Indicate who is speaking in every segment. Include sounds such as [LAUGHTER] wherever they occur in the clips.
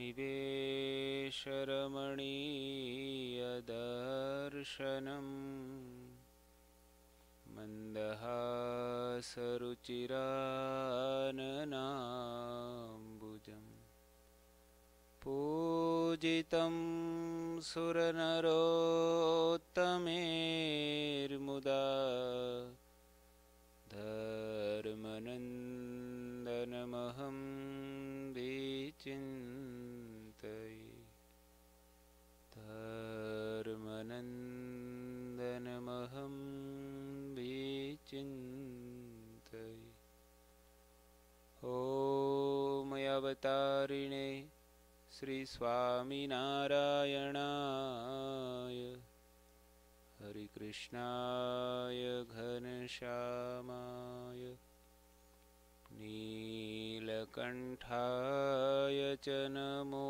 Speaker 1: निवेशरमणीयदर्शनम् मन्दहासरुचिराननाम्बुजम् पूजितं सुरनरोत्तमेर्मुदा धर्मनन्दनमहं बीचिन् आनन्दनमहं चिन्तय ओमयावतारिणे श्रीस्वामिनारायणाय हरिकृष्णाय घनश्यामाय नीलकण्ठाय च नमो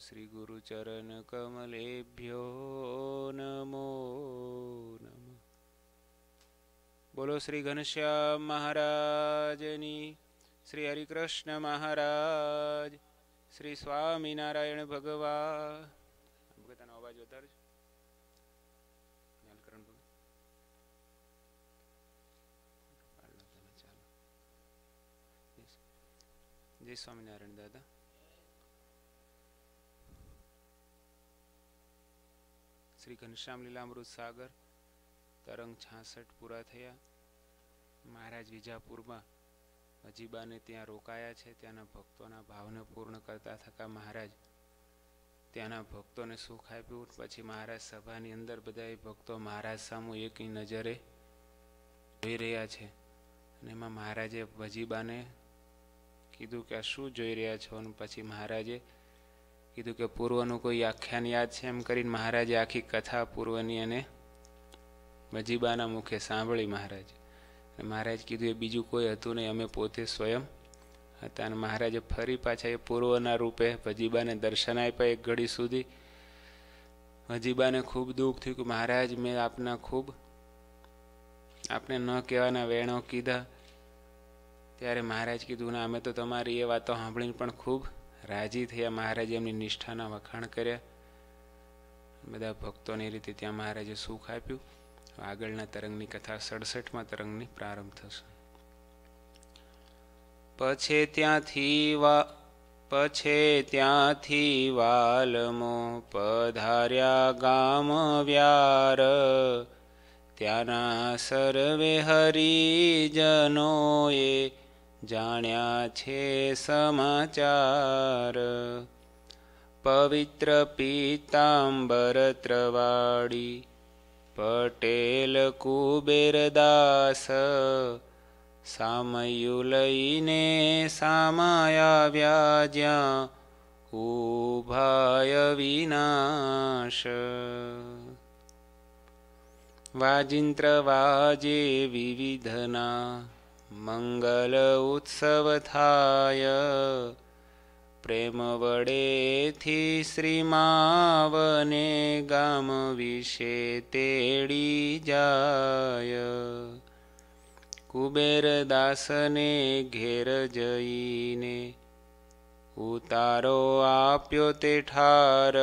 Speaker 1: શ્રીગુરુચરણકમલેભ્યો નમો નમ બોલો શ્રી ઘનશ્યામ મહારાજની શ્રી હરિકૃષ્ણ મહારાજ શ્રી સ્વામિનારાયણ ભગવાન ભગતાનો અવાજ વધારજો જય સ્વામિનારાયણ દાદા શ્રી ઘનશ્યામ લીલામૃત સાગર તરંગ છાસઠ પૂરા થયા મહારાજ વિજાપુરમાં અજીબાને ત્યાં રોકાયા છે ત્યાંના ભક્તોના ભાવને પૂર્ણ કરતા થતા મહારાજ ત્યાંના ભક્તોને સુખ આપ્યું પછી મહારાજ સભાની અંદર બધા ભક્તો મહારાજ સામુ એકની નજરે જોઈ રહ્યા છે અને એમાં મહારાજે વજીબાને કીધું કે આ શું જોઈ રહ્યા છો અને પછી મહારાજે કીધું કે પૂર્વનું કોઈ આખ્યાન યાદ છે એમ કરીને મહારાજે આખી કથા પૂર્વની અને મજીબાના મુખે સાંભળી મહારાજ અને મહારાજ કીધું એ બીજું કોઈ હતું નહીં અમે પોતે સ્વયં હતા અને મહારાજે ફરી પાછા એ પૂર્વના રૂપે ભજીબાને દર્શન આપ્યા એક ઘડી સુધી હજીબાને ખૂબ દુઃખ થયું કે મહારાજ મેં આપના ખૂબ આપને ન કહેવાના વેણો કીધા ત્યારે મહારાજ કીધું ના અમે તો તમારી એ વાતો સાંભળીને પણ ખૂબ રાજી થયા મહારાજે એમની નિષ્ઠાના વખાણ કર્યા બધા ભક્તોની રીતે ત્યાં મહારાજે સુખ આપ્યું આગળના તરંગની કથા સડસઠમાં તરંગની પ્રારંભ થશે પછી ત્યાંથી વા પછે ત્યાંથી વાલમો પધાર્યા ગામ વ્યાર ત્યાંના સર્વે હરિજનોએ જાણ્યા છે સમાચાર પવિત્ર પીતાંબર પટેલ કુબેરદાસ સામયું લઈને સામાયા જ્યાં ઉભાય વિનાશ વાજિંત્ર વાજે વિવિધના મંગલ ઉત્સવ થાય પ્રેમ વડેથી શ્રીમાવને ગામ વિશે તેડી જાય કુબેરદાસને ઘેર જઈને ઉતારો આપ્યો તે ઠાર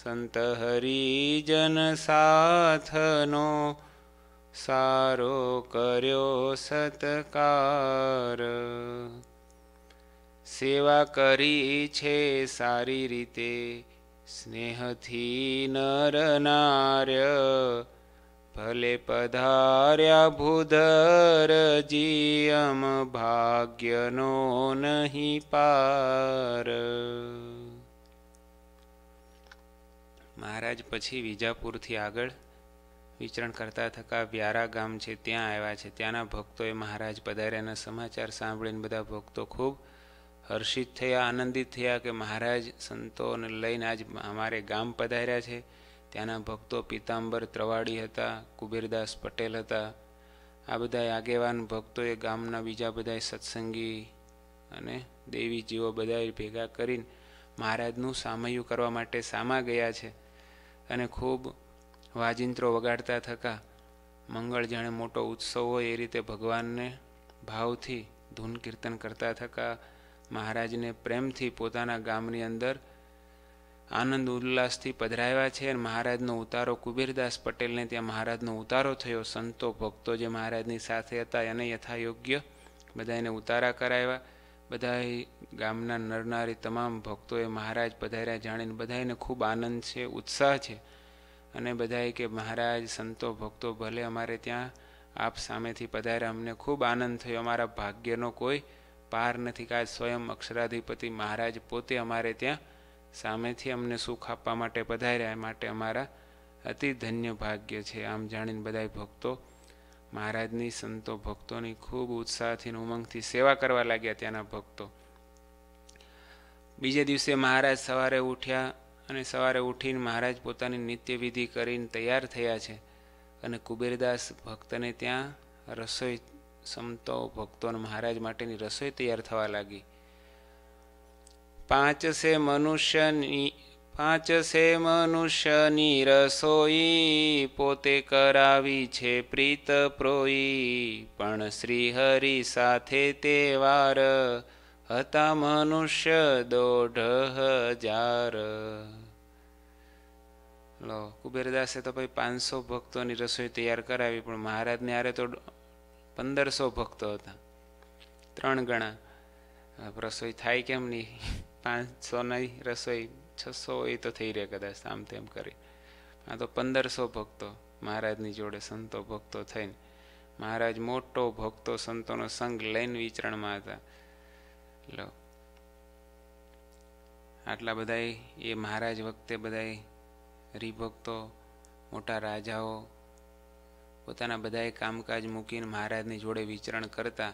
Speaker 1: સંત હરિજન સાથનો સારો કર્યો સતકાર સેવા કરી છે સારી રીતે સ્નેહથી નર નાર્ય ભલે પધાર્યા ભૂધર અમ ભાગ્યનો નહીં પાર મહારાજ પછી વિજાપુરથી આગળ વિચરણ કરતા થકા વ્યારા ગામ છે ત્યાં આવ્યા છે ત્યાંના ભક્તોએ મહારાજ પધાર્યાના સમાચાર સાંભળીને બધા ભક્તો ખૂબ હર્ષિત થયા આનંદિત થયા કે મહારાજ સંતોને લઈને આજ અમારે ગામ પધાર્યા છે ત્યાંના ભક્તો પીતાંબર ત્રવાડી હતા કુબેરદાસ પટેલ હતા આ બધા આગેવાન ભક્તોએ ગામના બીજા બધા સત્સંગી અને દેવીજીઓ બધાએ ભેગા કરીને મહારાજનું સામયું કરવા માટે સામા ગયા છે અને ખૂબ વાજિંત્રો વગાડતા થકા મંગળ જાણે મોટો ઉત્સવ હોય એ રીતે ભગવાનને ભાવથી ધૂન કીર્તન કરતા થકા મહારાજને પ્રેમથી પોતાના ગામની અંદર આનંદ ઉલ્લાસથી પધરાવ્યા છે અને મહારાજનો ઉતારો કુબીરદાસ પટેલને ત્યાં મહારાજનો ઉતારો થયો સંતો ભક્તો જે મહારાજની સાથે હતા એને યથાયોગ્ય બધાને ઉતારા કરાવ્યા બધા ગામના નરનારી તમામ ભક્તોએ મહારાજ પધાર્યા જાણીને બધાને ખૂબ આનંદ છે ઉત્સાહ છે અને બધાએ કે મહારાજ સંતો ભક્તો ભલે અમારે ત્યાં આપ સામેથી પધાર્યા અમને ખૂબ આનંદ થયો અમારા ભાગ્યનો કોઈ પાર નથી કે સ્વયં અક્ષરાધિપતિ મહારાજ પોતે અમારે ત્યાં સામેથી અમને સુખ આપવા માટે પધાર્યા માટે અમારા અતિ ધન્ય ભાગ્ય છે આમ જાણીને બધાય ભક્તો મહારાજની સંતો ભક્તોની ખૂબ ઉત્સાહથી ઉમંગથી સેવા કરવા લાગ્યા ત્યાંના ભક્તો બીજે દિવસે મહારાજ સવારે ઉઠ્યા અને સવારે ઉઠીને મહારાજ પોતાની નિત્યવિધિ કરીને તૈયાર થયા છે અને કુબેરદાસ ભક્તને ત્યાં રસોઈ સંતો ભક્તોને મહારાજ માટેની રસોઈ તૈયાર થવા લાગી પાંચસે સે મનુષ્યની પાંચ મનુષ્યની રસોઈ પોતે કરાવી છે પ્રીત પ્રોઈ પણ શ્રી સાથે તે વાર હતા મનુષ્ય દોઢ હજાર લો કુબેરદાસે તો ભાઈ પાંચસો ભક્તોની રસોઈ તૈયાર કરાવી પણ મહારાજને હારે તો પંદરસો ભક્તો હતા ત્રણ ગણા રસોઈ થાય કેમ નહીં પાંચસોની રસોઈ છસો એ તો થઈ રહે કદાચ આમ તેમ કરી આ તો પંદરસો ભક્તો મહારાજની જોડે સંતો ભક્તો થઈને મહારાજ મોટો ભક્તો સંતોનો સંગ લઈને વિચરણમાં હતા લો આટલા બધા એ મહારાજ વખતે બધાય હરિભક્તો મોટા રાજાઓ પોતાના બધાએ કામકાજ મૂકીને મહારાજની જોડે વિચરણ કરતા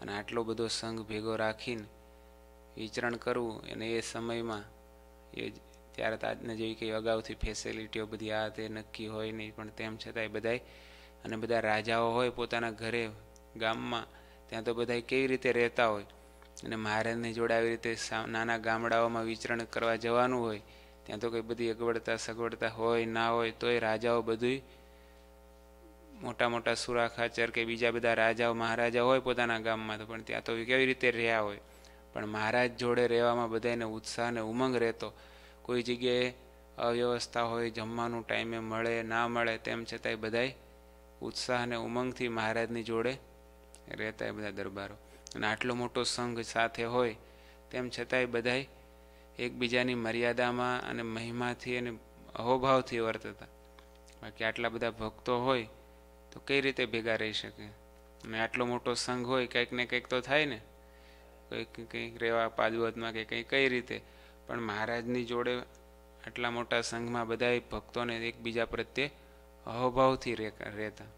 Speaker 1: અને આટલો બધો સંઘ ભેગો રાખીને વિચરણ કરવું અને એ સમયમાં એ ત્યારે આજના જેવી કંઈ અગાઉથી ફેસિલિટીઓ બધી આ તે નક્કી હોય નહીં પણ તેમ છતાંય બધાય અને બધા રાજાઓ હોય પોતાના ઘરે ગામમાં ત્યાં તો બધા કેવી રીતે રહેતા હોય અને મહારાજની જોડે આવી રીતે નાના ગામડાઓમાં વિચરણ કરવા જવાનું હોય ત્યાં તો કંઈ બધી અગવડતા સગવડતા હોય ના હોય તોય રાજાઓ બધું મોટા મોટા સુરાખાચર કે બીજા બધા રાજાઓ મહારાજા હોય પોતાના ગામમાં તો પણ ત્યાં તો કેવી રીતે રહ્યા હોય પણ મહારાજ જોડે રહેવામાં બધાને ઉત્સાહ અને ઉમંગ રહેતો કોઈ જગ્યાએ અવ્યવસ્થા હોય જમવાનું ટાઈમે મળે ના મળે તેમ છતાંય બધાય ઉત્સાહ અને ઉમંગથી મહારાજની જોડે રહેતા બધા દરબારો અને આટલો મોટો સંઘ સાથે હોય તેમ છતાંય બધાય એકબીજાની મર્યાદામાં અને મહિમાથી અને અહોભાવથી વર્તતા બાકી આટલા બધા ભક્તો હોય તો કઈ રીતે ભેગા રહી શકે અને આટલો મોટો સંઘ હોય કંઈક ને કંઈક તો થાય ને કંઈક કંઈક રહેવા પાદવતમાં કે કંઈ કઈ રીતે પણ મહારાજની જોડે આટલા મોટા સંઘમાં બધા ભક્તોને એકબીજા પ્રત્યે અહોભાવથી રહેતા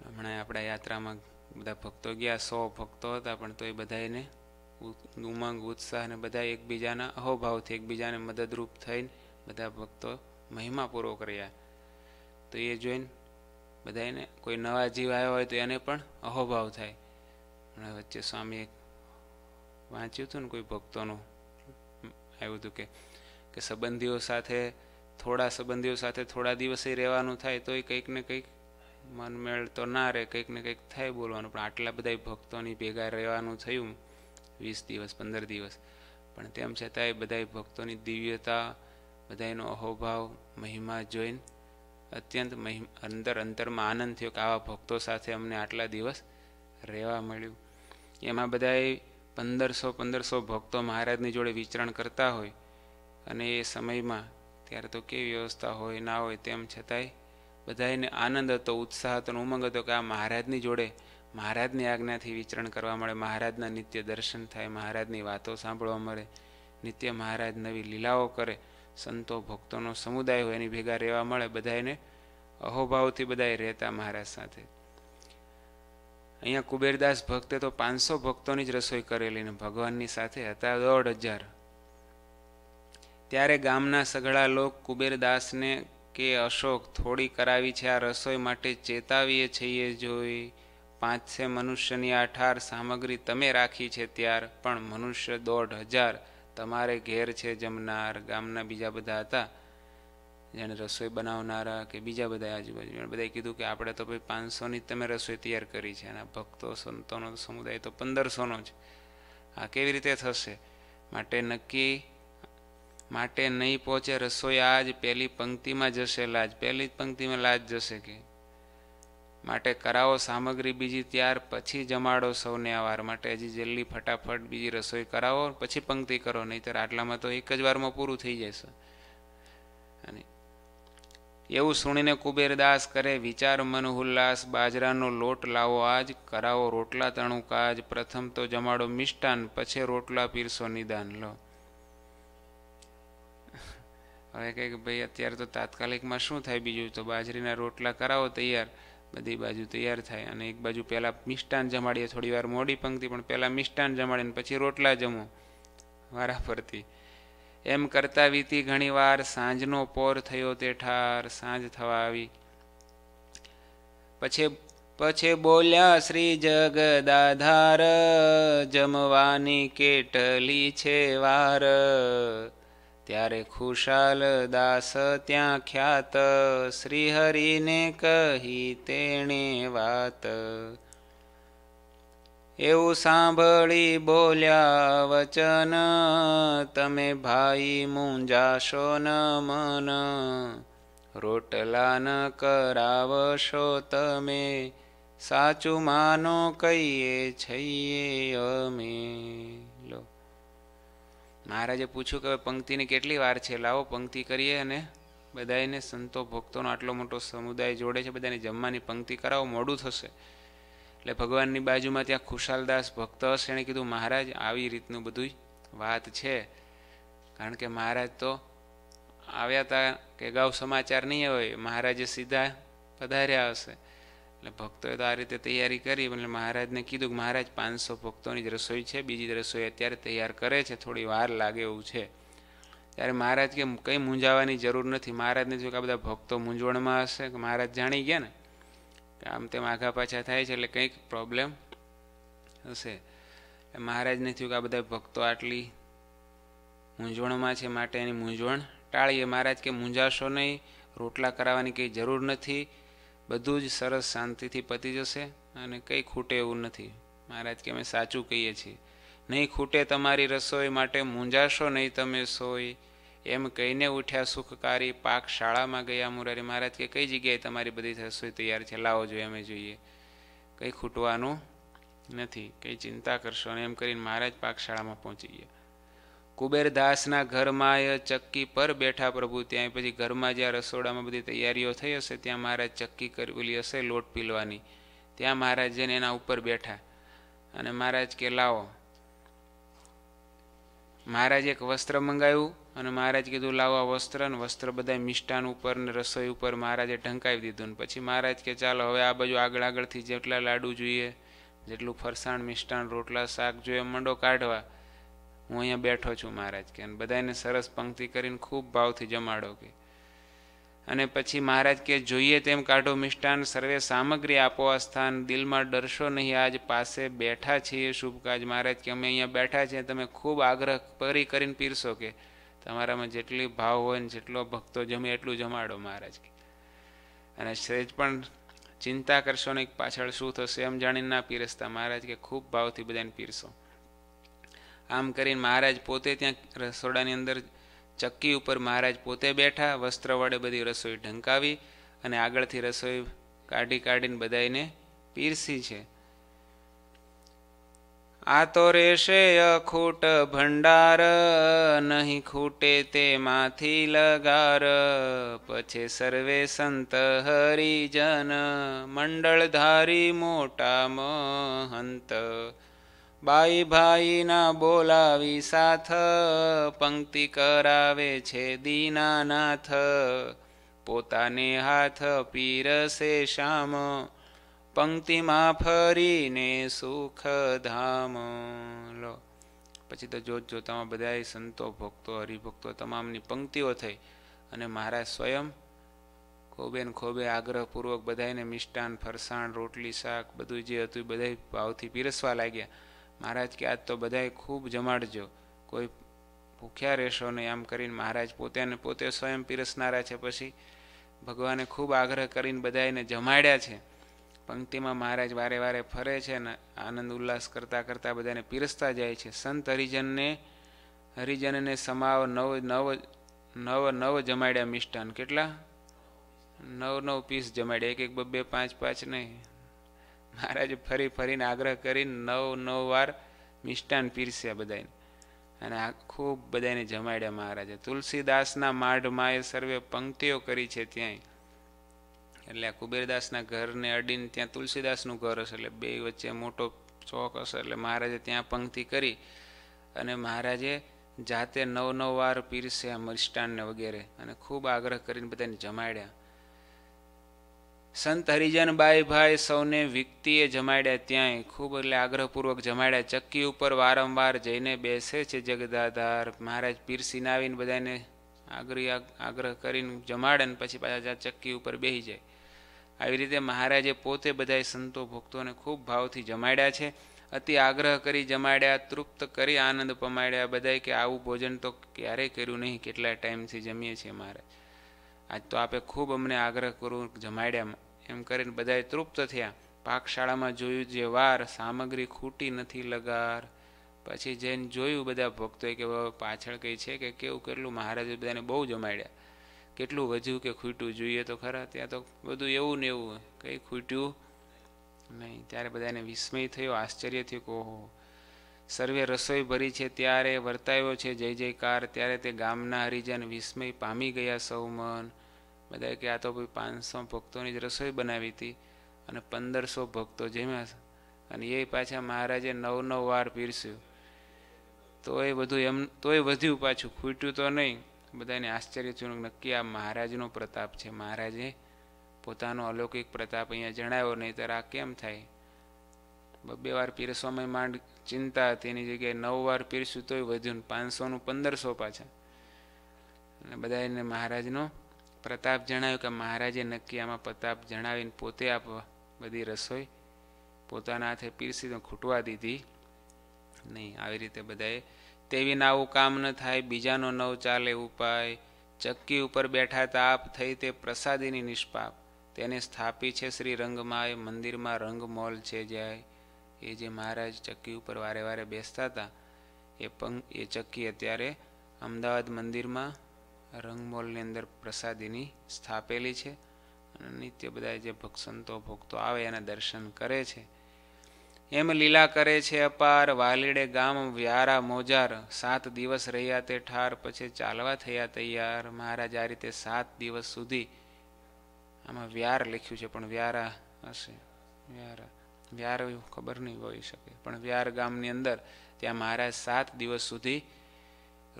Speaker 1: હમણાં આપણા યાત્રામાં બધા ભક્તો ગયા સો ભક્તો હતા પણ તો એ બધાને ઉમંગ ઉત્સાહ અને બધા એકબીજાના અહોભાવથી એકબીજાને મદદરૂપ થઈને બધા ભક્તો મહિમાપૂર્વક કર્યા તો એ જોઈને બધા કોઈ નવા જીવ આવ્યા હોય તો એને પણ અહોભાવ થાય હમણાં વચ્ચે સ્વામીએ વાંચ્યું હતું ને કોઈ ભક્તોનું આવ્યું હતું કે કે સંબંધીઓ સાથે થોડા સંબંધીઓ સાથે થોડા દિવસે રહેવાનું થાય તોય કંઈક ને કંઈક મનમેળ તો ના રહે કંઈક ને કંઈક થાય બોલવાનું પણ આટલા બધા ભક્તોની ભેગા રહેવાનું થયું વીસ દિવસ પંદર દિવસ પણ તેમ છતાં એ બધા ભક્તોની દિવ્યતા બધાનો અહોભાવ મહિમા જોઈને અત્યંત અંદર અંતરમાં આનંદ થયો કે આવા ભક્તો સાથે અમને આટલા દિવસ રહેવા મળ્યું એમાં બધાએ પંદરસો પંદરસો ભક્તો મહારાજની જોડે વિચરણ કરતા હોય અને એ સમયમાં ત્યારે તો કેવી વ્યવસ્થા હોય ના હોય તેમ છતાંય બધાને આનંદ હતો ઉત્સાહ હતો ઉમંગ હતો કે આ મહારાજની જોડે મહારાજની આજ્ઞાથી વિચરણ કરવા મળે મહારાજના નિત્ય દર્શન થાય મહારાજની વાતો સાંભળવા મળે નિત્ય મહારાજ નવી લીલાઓ કરે સંતો ભક્તોનો સમુદાય હોય એની ભેગા રહેવા મળે બધાને અહોભાવથી બધા રહેતા મહારાજ સાથે અહીંયા કુબેરદાસ ભક્તે તો પાંચસો ભક્તોની જ રસોઈ કરેલી ને ભગવાનની સાથે હતા દોઢ હજાર ત્યારે ગામના સઘળા લોક કુબેરદાસને કે અશોક થોડી કરાવી છે આ રસોઈ માટે ચેતાવીએ છીએ જોઈ પાંચે મનુષ્યની આઠાર સામગ્રી તમે રાખી છે ત્યાર પણ મનુષ્ય દોઢ હજાર તમારે ઘેર છે જમનાર ગામના બીજા બધા હતા જેણે રસોઈ બનાવનારા કે બીજા બધા આજુબાજુ એણે બધાએ કીધું કે આપણે તો ભાઈ પાંચસોની જ તમે રસોઈ તૈયાર કરી છે અને ભક્તો સંતોનો સમુદાય તો પંદરસોનો જ આ કેવી રીતે થશે માટે નક્કી માટે નહીં પહોંચે રસોઈ આ જ પહેલી પંક્તિમાં જશે લાજ પહેલી જ પંક્તિમાં લાજ જશે કે માટે કરાવો સામગ્રી બીજી ત્યાર પછી જમાડો સૌને આ વાર માટે હજી જલ્દી ફટાફટ બીજી રસોઈ કરાવો પછી પંક્તિ કરો નહીતર આટલામાં તો એક જ વારમાં પૂરું થઈ જશે અને એવું સુણીને કુબેરદાસ કરે વિચાર મનહુલ્લાસ બાજરાનો લોટ લાવો આજ કરાવો રોટલા તણું કાજ પ્રથમ તો જમાડો મિષ્ટાન પછી રોટલા પીરસો નિદાન લો હવે કહે કે ભાઈ અત્યારે તો તાત્કાલિકમાં શું થાય બીજું તો બાજરીના રોટલા કરાવો તૈયાર બધી બાજુ તૈયાર થાય અને એક બાજુ પહેલાં મિષ્ટાન જમાડીએ થોડી વાર મોડી પંક્તિ પણ પહેલાં મિષ્ટાન જમાડીને પછી રોટલા જમો વારા ફરતી એમ કરતા વીતી ઘણીવાર સાંજનો પોર થયો તે ઠાર સાંજ થવા આવી પછી પછી બોલ્યા શ્રી જગદાધાર જમવાની કેટલી છે વાર ત્યારે ખુશાલ દાસ ત્યાં ખ્યાત શ્રીહરિને કહી તેણે વાત એવું સાંભળી બોલ્યા વચન તમે ભાઈ મુંજાશો ન મન રોટલા ન કરાવશો તમે સાચું માનો કહીએ છીએ અમે મહારાજે પૂછ્યું કે પંક્તિને કેટલી વાર છે લાવો પંક્તિ કરીએ અને બધાને સંતો ભક્તોનો આટલો મોટો સમુદાય જોડે છે બધાને જમવાની પંક્તિ કરાવો મોડું થશે એટલે ભગવાનની બાજુમાં ત્યાં ખુશાલદાસ ભક્ત હશે એણે કીધું મહારાજ આવી રીતનું બધું વાત છે કારણ કે મહારાજ તો આવ્યા હતા કે અગાઉ સમાચાર નહીં હોય મહારાજે સીધા પધાર્યા હશે એટલે ભક્તોએ તો આ રીતે તૈયારી કરી એટલે મહારાજને કીધું કે મહારાજ પાંચસો ભક્તોની જ રસોઈ છે બીજી રસોઈ અત્યારે તૈયાર કરે છે થોડી વાર લાગે એવું છે ત્યારે મહારાજ કે કંઈ મૂંઝાવાની જરૂર નથી મહારાજને જો કે આ બધા ભક્તો મૂંઝવણમાં હશે કે મહારાજ જાણી ગયા ને કે આમ તેમ આઘા પાછા થાય છે એટલે કંઈક પ્રોબ્લેમ હશે મહારાજને થયું કે આ બધા ભક્તો આટલી મૂંઝવણમાં છે માટે એની મૂંઝવણ ટાળીએ મહારાજ કે મૂંઝાશો નહીં રોટલા કરાવવાની કંઈ જરૂર નથી બધું જ સરસ શાંતિથી પતી જશે અને કંઈ ખૂટે એવું નથી મહારાજ કે અમે સાચું કહીએ છીએ નહીં ખૂટે તમારી રસોઈ માટે મૂંઝાશો નહીં તમે સોય એમ કહીને ઉઠ્યા સુખકારી પાક શાળામાં ગયા મુરારી મહારાજ કે કઈ જગ્યાએ તમારી બધી રસોઈ તૈયાર છે લાવો જોઈએ અમે જોઈએ કંઈ ખૂટવાનું નથી કંઈ ચિંતા કરશો અને એમ કરીને મહારાજ શાળામાં પહોંચી ગયા કુબેરદાસના ઘરમાં એ ચક્કી પર બેઠા પ્રભુ ત્યાં પછી ઘરમાં જ્યાં રસોડામાં બધી તૈયારીઓ થઈ હશે ત્યાં મહારાજ ચક્કી કરેલી હશે લોટ પીલવાની ત્યાં મહારાજ જઈને એના ઉપર બેઠા અને મહારાજ કે લાવો મહારાજ એક વસ્ત્ર મંગાવ્યું અને મહારાજ કીધું લાવો આ વસ્ત્ર અને વસ્ત્ર બધા મિષ્ટાન ઉપર ને રસોઈ ઉપર મહારાજે ઢંકાવી દીધું ને પછી મહારાજ કે ચાલો હવે આ બાજુ આગળ આગળથી જેટલા લાડુ જોઈએ જેટલું ફરસાણ મિષ્ટાન રોટલા શાક જોઈએ મંડો કાઢવા હું અહીંયા બેઠો છું મહારાજ કે અને બધાને સરસ પંક્તિ કરીને ખૂબ ભાવથી જમાડો કે અને પછી મહારાજ કે જોઈએ તેમ કાઢો મિષ્ટાન સર્વે સામગ્રી આપો સ્થાન દિલમાં ડરશો નહીં આજ પાસે બેઠા છીએ શુભકાજ મહારાજ કે અમે અહીંયા બેઠા છીએ તમે ખૂબ આગ્રહ પરી કરીને પીરશો કે તમારામાં જેટલી ભાવ હોય ને જેટલો ભક્તો જમે એટલું જમાડો મહારાજ કે અને સહેજ પણ ચિંતા કરશો નહીં પાછળ શું થશે એમ જાણીને ના પીરસતા મહારાજ કે ખૂબ ભાવથી બધાને પીરશો આમ કરીને મહારાજ પોતે ત્યાં રસોડાની અંદર ચક્કી ઉપર મહારાજ પોતે બેઠા વસ્ત્ર વડે બધી રસોઈ ઢંકાવી અને આગળથી રસોઈ કાઢી કાઢીને બધાને પીરસી છે આ તો રેશે અખૂટ ભંડાર નહીં ખૂટે તેમાંથી લગાર પછી સર્વે સંત હરિજન મંડળધારી મોટા મહંત બાઈ ભાઈના બોલાવી સાથ પંક્તિ કરાવે છે દીનાનાથ પોતાને હાથ પીરસે શામ પંક્તિમાં ફરીને સુખ ધામ લો પછી તો જોત જોતામાં બધાએ સંતો ભક્તો હરિભક્તો તમામની પંક્તિઓ થઈ અને મહારાજ સ્વયં ખોબે ને ખોબે આગ્રહપૂર્વક બધાને મિષ્ટાન ફરસાણ રોટલી શાક બધું જે હતું એ બધા ભાવથી પીરસવા લાગ્યા મહારાજ કે આજ તો બધાએ ખૂબ જમાડજો કોઈ ભૂખ્યા રહેશો નહીં આમ કરીને મહારાજ પોતે અને પોતે સ્વયં પીરસનારા છે પછી ભગવાને ખૂબ આગ્રહ કરીને બધાને જમાડ્યા છે પંક્તિમાં મહારાજ વારે વારે ફરે છે અને આનંદ ઉલ્લાસ કરતાં કરતાં બધાને પીરસતા જાય છે સંત હરિજનને હરિજનને સમાવ નવ નવ નવ નવ જમાડ્યા મિષ્ટાન કેટલા નવ નવ પીસ જમાડ્યા એક એક બબે પાંચ પાંચ નહીં મહારાજે ફરી ફરીને આગ્રહ કરીને નવ નવ વાર મિષ્ટાન પીરસ્યા બધાને અને આ ખૂબ બધાને જમાડ્યા મહારાજે તુલસીદાસના માઢમાં એ સર્વે પંક્તિઓ કરી છે ત્યાંય એટલે કુબેરદાસના ઘરને અડીને ત્યાં તુલસીદાસનું ઘર હશે એટલે બે વચ્ચે મોટો ચોક હશે એટલે મહારાજે ત્યાં પંક્તિ કરી અને મહારાજે જાતે નવ નવ વાર પીરસ્યા મિષ્ટાનને વગેરે અને ખૂબ આગ્રહ કરીને બધાને જમાડ્યા સંત હરિજન બાઈભાઈ સૌને વિકતીએ જમાડ્યા ત્યાંય ખૂબ એટલે આગ્રહપૂર્વક જમાડ્યા ચક્કી ઉપર વારંવાર જઈને બેસે છે જગદાધાર મહારાજ પીરસીને આવીને બધાને આગ્રહ આગ્રહ કરીને જમાડે ને પછી પાછા ચક્કી ઉપર બેસી જાય આવી રીતે મહારાજે પોતે બધા સંતો ભક્તોને ખૂબ ભાવથી જમાડ્યા છે અતિ આગ્રહ કરી જમાડ્યા તૃપ્ત કરી આનંદ પમાડ્યા બધાએ કે આવું ભોજન તો ક્યારેય કર્યું નહીં કેટલા ટાઈમથી જમીએ છીએ મહારાજ આજ તો આપે ખૂબ અમને આગ્રહ કરવું જમાડ્યા એમ કરીને બધાએ તૃપ્ત થયા પાકશાળામાં જોયું જે વાર સામગ્રી ખૂટી નથી લગાર પછી જઈને જોયું બધા ભક્તોએ કે પાછળ કંઈ છે કે કેવું કેટલું મહારાજે બધાને બહુ જમાડ્યા કેટલું વધ્યું કે ખૂટ્યું જોઈએ તો ખરા ત્યાં તો બધું એવું ને એવું કંઈ ખૂટ્યું નહીં ત્યારે બધાને વિસ્મય થયો આશ્ચર્ય થયું કહો સર્વે રસોઈ ભરી છે ત્યારે વર્તાયો છે જય જયકાર ત્યારે તે ગામના હરિજન વિસ્મય પામી ગયા સૌ મન બધાએ કે આ તો ભાઈ પાંચસો ભક્તોની જ રસોઈ બનાવી હતી અને પંદરસો ભક્તો જેમાં અને એ પાછા મહારાજે નવ નવ વાર પીરસ્યું તો એ બધું એમ તો એ વધ્યું પાછું ખૂટ્યું તો નહીં બધાને આશ્ચર્યજનક નક્કી આ મહારાજનો પ્રતાપ છે મહારાજે પોતાનો અલૌકિક પ્રતાપ અહીંયા જણાવ્યો નહીંતર આ કેમ થાય બે વાર પીરસવામાં માંડ ચિંતા હતી એની જગ્યાએ નવ વાર પીરસ્યું તોય વધ્યું પાંચસોનું પંદરસો પાછા અને બધા એને મહારાજનો પ્રતાપ જણાવ્યું કે મહારાજે નક્કી આમાં પ્રતાપ જણાવીને પોતે આ બધી રસોઈ પોતાના હાથે પીરસી તો ખૂટવા દીધી નહીં આવી રીતે બધાએ તેવી આવું કામ ન થાય બીજાનો નવ ચાલે ઉપાય ચક્કી ઉપર બેઠા તાપ થઈ તે પ્રસાદીની નિષ્પાપ તેને સ્થાપી છે શ્રી રંગમાય મંદિરમાં રંગ મોલ છે જ્યાં એ જે મહારાજ ચક્કી ઉપર વારે વારે બેસતા હતા એ પંખ એ ચક્કી અત્યારે અમદાવાદ મંદિરમાં રંગમોલની અંદર પ્રસાદીની સ્થાપેલી છે અને નિત્ય બધા જે ભક્સંતો ભક્તો આવે એને દર્શન કરે છે એમ લીલા કરે છે અપાર વાલીડે ગામ વ્યારા મોજાર સાત દિવસ રહ્યા તે ઠાર પછી ચાલવા થયા તૈયાર મહારાજ આ રીતે સાત દિવસ સુધી આમાં વ્યાર લખ્યું છે પણ વ્યારા હશે વ્યારા વ્યાર ખબર નહીં હોઈ શકે પણ વ્યાર ગામની અંદર ત્યાં મહારાજ સાત દિવસ સુધી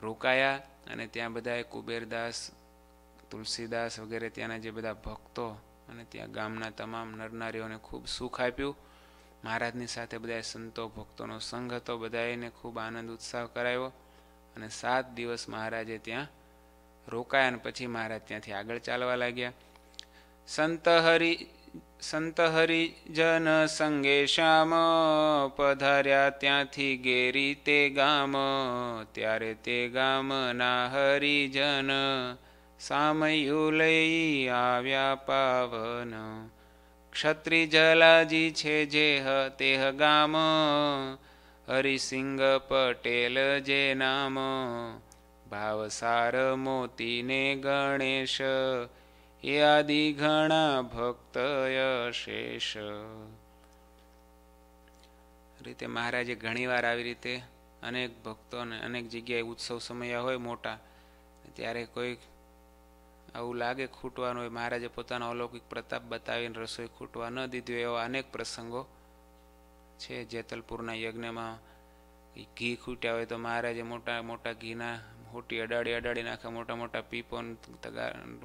Speaker 1: રોકાયા અને ત્યાં બધાએ કુબેરદાસ તુલસીદાસ વગેરે ત્યાંના જે બધા ભક્તો અને ત્યાં ગામના તમામ નરનારીઓને ખૂબ સુખ આપ્યું મહારાજની સાથે બધાએ સંતો ભક્તોનો સંઘ હતો બધાએને ખૂબ આનંદ ઉત્સાહ કરાવ્યો અને સાત દિવસ મહારાજે ત્યાં રોકાયા અને પછી મહારાજ ત્યાંથી આગળ ચાલવા લાગ્યા સંત હરિ સંતહરિજન સંગે શ્યામ પધાર્યા ત્યાંથી ગેરી તે ગામ ત્યારે તે ગામના હરિજન સામયું લઈ આવ્યા પાવન ક્ષત્રિ જલાજી છે જે તેહ ગામ હરિસિંહ પટેલ જે નામ ભાવસાર મોતીને ગણેશ યાદિઘણા ભક્તય શેષ રીતે મહારાજે ઘણીવાર આવી રીતે અનેક ભક્તોને અનેક જગ્યાએ ઉત્સવ સમયા હોય મોટા ત્યારે કોઈક આવું લાગે ખૂટવાનું હોય મહારાજે પોતાનો અલૌકિક પ્રતાપ બતાવીને રસોઈ ખૂટવા ન દીધું એવા અનેક પ્રસંગો છે જેતલપુરના યજ્ઞમાં ઘી ખૂટ્યા હોય તો મહારાજે મોટા મોટા ઘીના મોટી અડાડી અડાડી નાખે મોટા મોટા પીપોન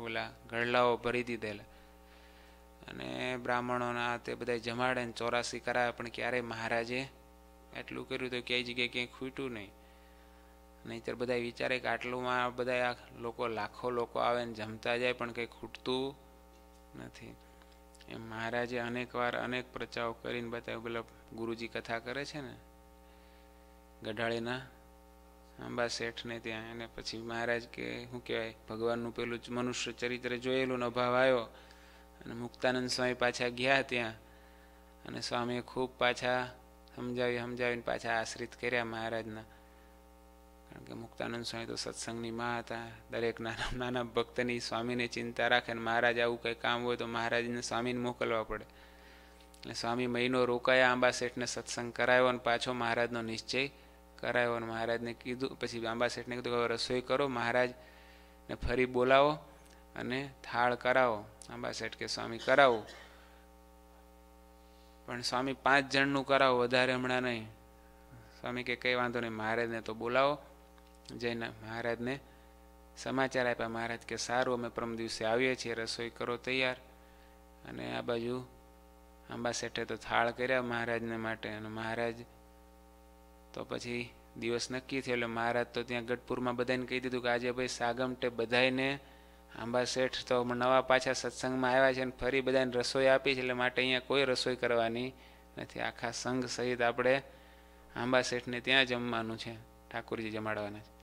Speaker 1: ઓલા ગળલાઓ ભરી દીધેલા અને બ્રાહ્મણોના તે બધા જમાડે ને ચોરાસી કરાવે પણ ક્યારેય મહારાજે એટલું કર્યું તો ક્યાંય જગ્યાએ ક્યાંય ખૂટ્યું નહીં નહીતર બધા વિચારે કે આટલુંમાં બધા લોકો લાખો લોકો આવે ને જમતા જાય પણ કંઈ ખૂટતું નથી એમ મહારાજે અનેકવાર અનેક પ્રચાઓ કરીને બતાવ્યું પેલા ગુરુજી કથા કરે છે ને ગઢાળીના આંબા શેઠને ત્યાં અને પછી મહારાજ કે શું કહેવાય ભગવાનનું પેલું જ મનુષ્ય ચરિત્ર જોયેલું અભાવ આવ્યો અને મુક્તાનંદ સ્વામી પાછા ગયા ત્યાં અને સ્વામીએ ખૂબ પાછા સમજાવી સમજાવીને પાછા આશ્રિત કર્યા મહારાજના કારણ કે મુક્તાનંદ સ્વામી તો સત્સંગની મા હતા દરેક નાના [LAUGHS] નાના ભક્તની સ્વામીને ચિંતા રાખે અને મહારાજ આવું કંઈ કામ હોય તો મહારાજને સ્વામીને મોકલવા પડે એટલે સ્વામી મહિનો રોકાયા આંબા શેઠને સત્સંગ કરાયો અને પાછો મહારાજનો નિશ્ચય કરાયો અને મહારાજને કીધું પછી આંબા શેઠને કીધું કે રસોઈ કરો મહારાજને ફરી બોલાવો અને થાળ કરાવો આંબા શેઠ કે સ્વામી કરાવો પણ સ્વામી પાંચ જણનું કરાવો વધારે હમણાં નહીં સ્વામી કે કંઈ વાંધો નહીં મહારાજને તો બોલાવો જઈને મહારાજને સમાચાર આપ્યા મહારાજ કે સારું અમે પરમ દિવસે આવીએ છીએ રસોઈ કરો તૈયાર અને આ બાજુ આંબા શેઠે તો થાળ કર્યા મહારાજને માટે અને મહારાજ તો પછી દિવસ નક્કી થયો એટલે મહારાજ તો ત્યાં ગઢપુરમાં બધાને કહી દીધું કે આજે ભાઈ સાગમટે બધાને આંબા શેઠ તો નવા પાછા સત્સંગમાં આવ્યા છે અને ફરી બધાને રસોઈ આપી છે એટલે માટે અહીંયા કોઈ રસોઈ કરવાની નથી આખા સંઘ સહિત આપણે આંબા શેઠને ત્યાં જમવાનું છે ઠાકુરજી જમાડવાના છે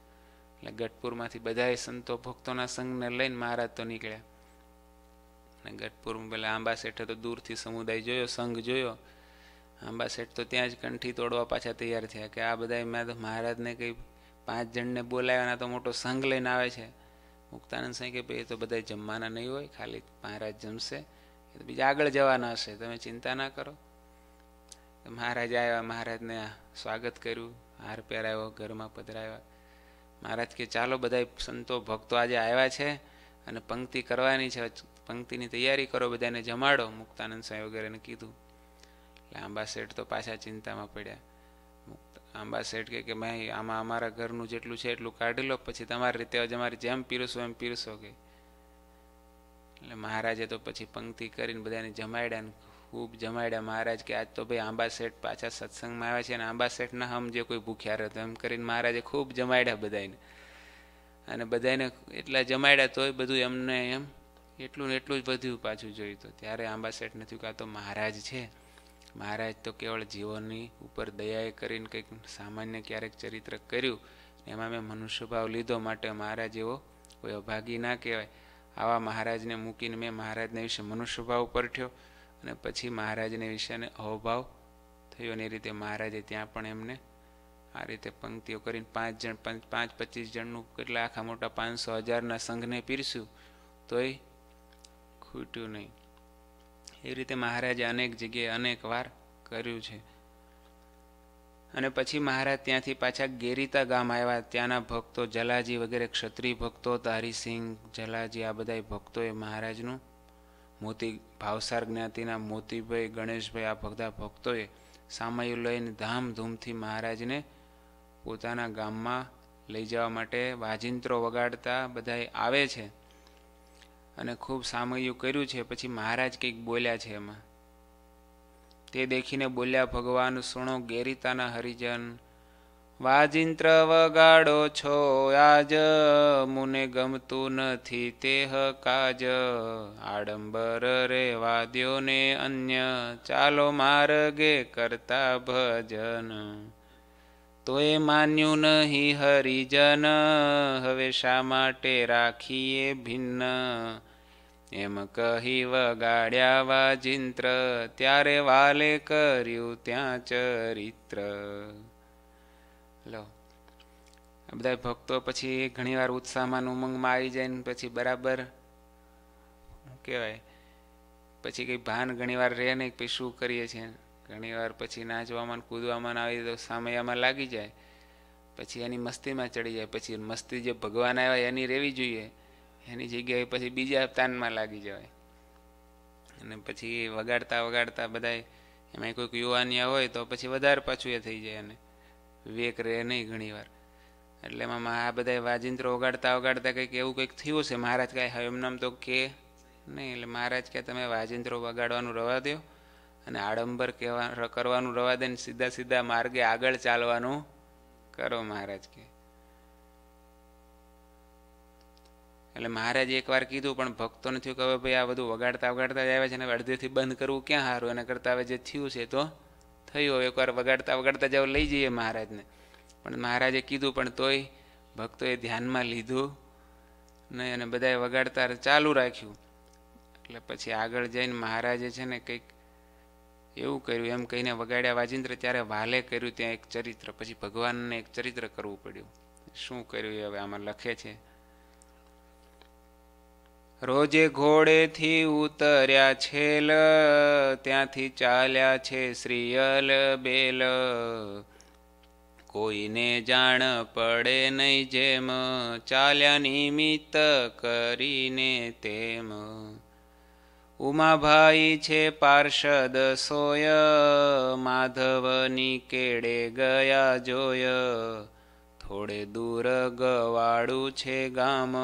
Speaker 1: એટલે ગઢપુરમાંથી બધાએ સંતો ભક્તોના સંઘને લઈને મહારાજ તો નીકળ્યા અને ગઢપુરમાં પેલા આંબા શેઠે તો દૂરથી સમુદાય જોયો સંઘ જોયો આંબા આંબાસેઠ તો ત્યાં જ કંઠી તોડવા પાછા તૈયાર થયા કે આ બધા મેં તો મહારાજને કંઈ પાંચ જણને બોલાવ્યાના તો મોટો સંઘ લઈને આવે છે મુક્તાનંદ સાંઈ કે ભાઈ એ તો બધા જમવાના નહીં હોય ખાલી મહારાજ જમશે એ તો બીજા આગળ જવાના હશે તમે ચિંતા ના કરો મહારાજ આવ્યા મહારાજને સ્વાગત કર્યું હાર પહેરાવ્યો ઘરમાં પધરાવ્યા મહારાજ કે ચાલો બધા સંતો ભક્તો આજે આવ્યા છે અને પંક્તિ કરવાની છે પંક્તિની તૈયારી કરો બધાને જમાડો મુક્તાનંદ સાહેબ વગેરેને કીધું એટલે આંબા શેઠ તો પાછા ચિંતામાં પડ્યા આંબા શેઠ કે ભાઈ આમાં અમારા ઘરનું જેટલું છે એટલું કાઢી લો પછી તમારી રીતે અમારી જેમ પીરસો એમ પીરસો કે એટલે મહારાજે તો પછી પંક્તિ કરીને બધાને જમાડ્યા ને ખૂબ જમાડ્યા મહારાજ કે આજ તો ભાઈ આંબા શેઠ પાછા સત્સંગમાં આવ્યા છે અને આંબા શેઠના હમ જે કોઈ ભૂખ્યા રહેતો એમ કરીને મહારાજે ખૂબ જમાડ્યા બધાને અને બધાને એટલા જમાડ્યા તોય બધું એમને એમ એટલું ને એટલું જ વધ્યું પાછું જોયું તો ત્યારે આંબા શેઠને નથી કે તો મહારાજ છે મહારાજ તો કેવળ જીવોની ઉપર દયાએ કરીને કંઈક સામાન્ય ક્યારેક ચરિત્ર કર્યું એમાં મેં મનુષ્યભાવ લીધો માટે મહારાજ એવો કોઈ અભાગી ના કહેવાય આવા મહારાજને મૂકીને મેં મહારાજને વિશે મનુષ્યભાવ પરઠ્યો અને પછી મહારાજને વિશેને અહોભાવ થયો અને એ રીતે મહારાજે ત્યાં પણ એમને આ રીતે પંક્તિઓ કરીને પાંચ જણ પાંચ પચીસ જણનું કેટલા આખા મોટા પાંચસો હજારના સંઘને પીરસ્યું તોય ખૂટ્યું નહીં એ રીતે મહારાજે અનેક જગ્યાએ અનેક વાર કર્યું છે અને પછી મહારાજ ત્યાંથી પાછા ગેરીતા ગામ આવ્યા ત્યાંના ભક્તો જલાજી વગેરે ક્ષત્રિય ભક્તો તારીસિંહ જલાજી આ બધા ભક્તોએ મહારાજનું મોતી ભાવસાર જ્ઞાતિના મોતીભાઈ ગણેશભાઈ આ બધા ભક્તોએ સામયું લઈને ધામધૂમથી મહારાજને પોતાના ગામમાં લઈ જવા માટે વાજિંત્રો વગાડતા બધાએ આવે છે અને ખૂબ સામયું કર્યું છે પછી મહારાજ કંઈક બોલ્યા છે એમાં તે દેખીને બોલ્યા ભગવાન સુણો ગેરિતાના હરિજન વાજિંત્ર વગાડો છો આજ મુને ગમતું નથી તેહ કાજ આડંબર રે વાદ્યોને અન્ય ચાલો માર્ગે કરતા ભજન તોએ માન્યું નહીં હરિજન હવે શા માટે રાખીએ ભિન્ન એમ કહી વગાડ્યા વાજિંત્ર ત્યારે વાલે કર્યું ત્યાં ચરિત્ર લો બધા ભક્તો પછી ઘણીવાર ઉત્સાહમાં ઉમંગમાં આવી જાય ને પછી બરાબર કહેવાય પછી કંઈ ભાન ઘણીવાર રહે નહીં પછી શું કરીએ છીએ ઘણીવાર પછી નાચવામાં કૂદવામાં આવી તો સામયામાં લાગી જાય પછી એની મસ્તીમાં ચડી જાય પછી મસ્તી જે ભગવાન આવ્યા એની રહેવી જોઈએ એની જગ્યાએ પછી બીજા તાનમાં લાગી જવાય અને પછી વગાડતા વગાડતા બધાય એમાં કોઈક યુવાનિયા હોય તો પછી વધારે પાછું એ થઈ જાય અને વિવેક રહે નહીં ઘણીવાર એટલે એમાં આ બધા વાજિંત્રો વગાડતા વગાડતા કંઈક એવું કંઈક થયું છે મહારાજ કાંઈ હવે એમનામ તો કે નહીં એટલે મહારાજ કે તમે વાજિંત્રો વગાડવાનું રવા દો અને આડંબર કહેવા કરવાનું રવા દઈને સીધા સીધા માર્ગે આગળ ચાલવાનું કરો મહારાજ કે એટલે મહારાજે એકવાર કીધું પણ ભક્તોને થયું કે હવે ભાઈ આ બધું વગાડતા વગાડતા જ આવે છે અને અડધેથી બંધ કરવું ક્યાં સારું એના કરતાં હવે જે થયું છે તો થયું હવે એકવાર વગાડતા વગાડતા જાવ લઈ જઈએ મહારાજને પણ મહારાજે કીધું પણ તોય ભક્તોએ ધ્યાનમાં લીધું નહીં અને બધાએ વગાડતા ચાલુ રાખ્યું એટલે પછી આગળ જઈને મહારાજે છે ને કંઈક એવું કર્યું એમ કહીને વગાડ્યા વાજિંત્ર ત્યારે વાલે કર્યું ત્યાં એક ચરિત્ર પછી ભગવાનને એક ચરિત્ર કરવું પડ્યું શું કર્યું એ હવે આમાં લખે છે રોજે ઘોડેથી ઉતર્યા છેલ ત્યાંથી ચાલ્યા છે શ્રીયલ બેલ કોઈને જાણ પડે નહીં જેમ ચાલ્યા નિમિત્ત કરીને તેમ ઉમાભાઈ છે પાર્ષદ સોય માધવની કેડે ગયા જોય થોડે દૂર ગવાડું છે ગામ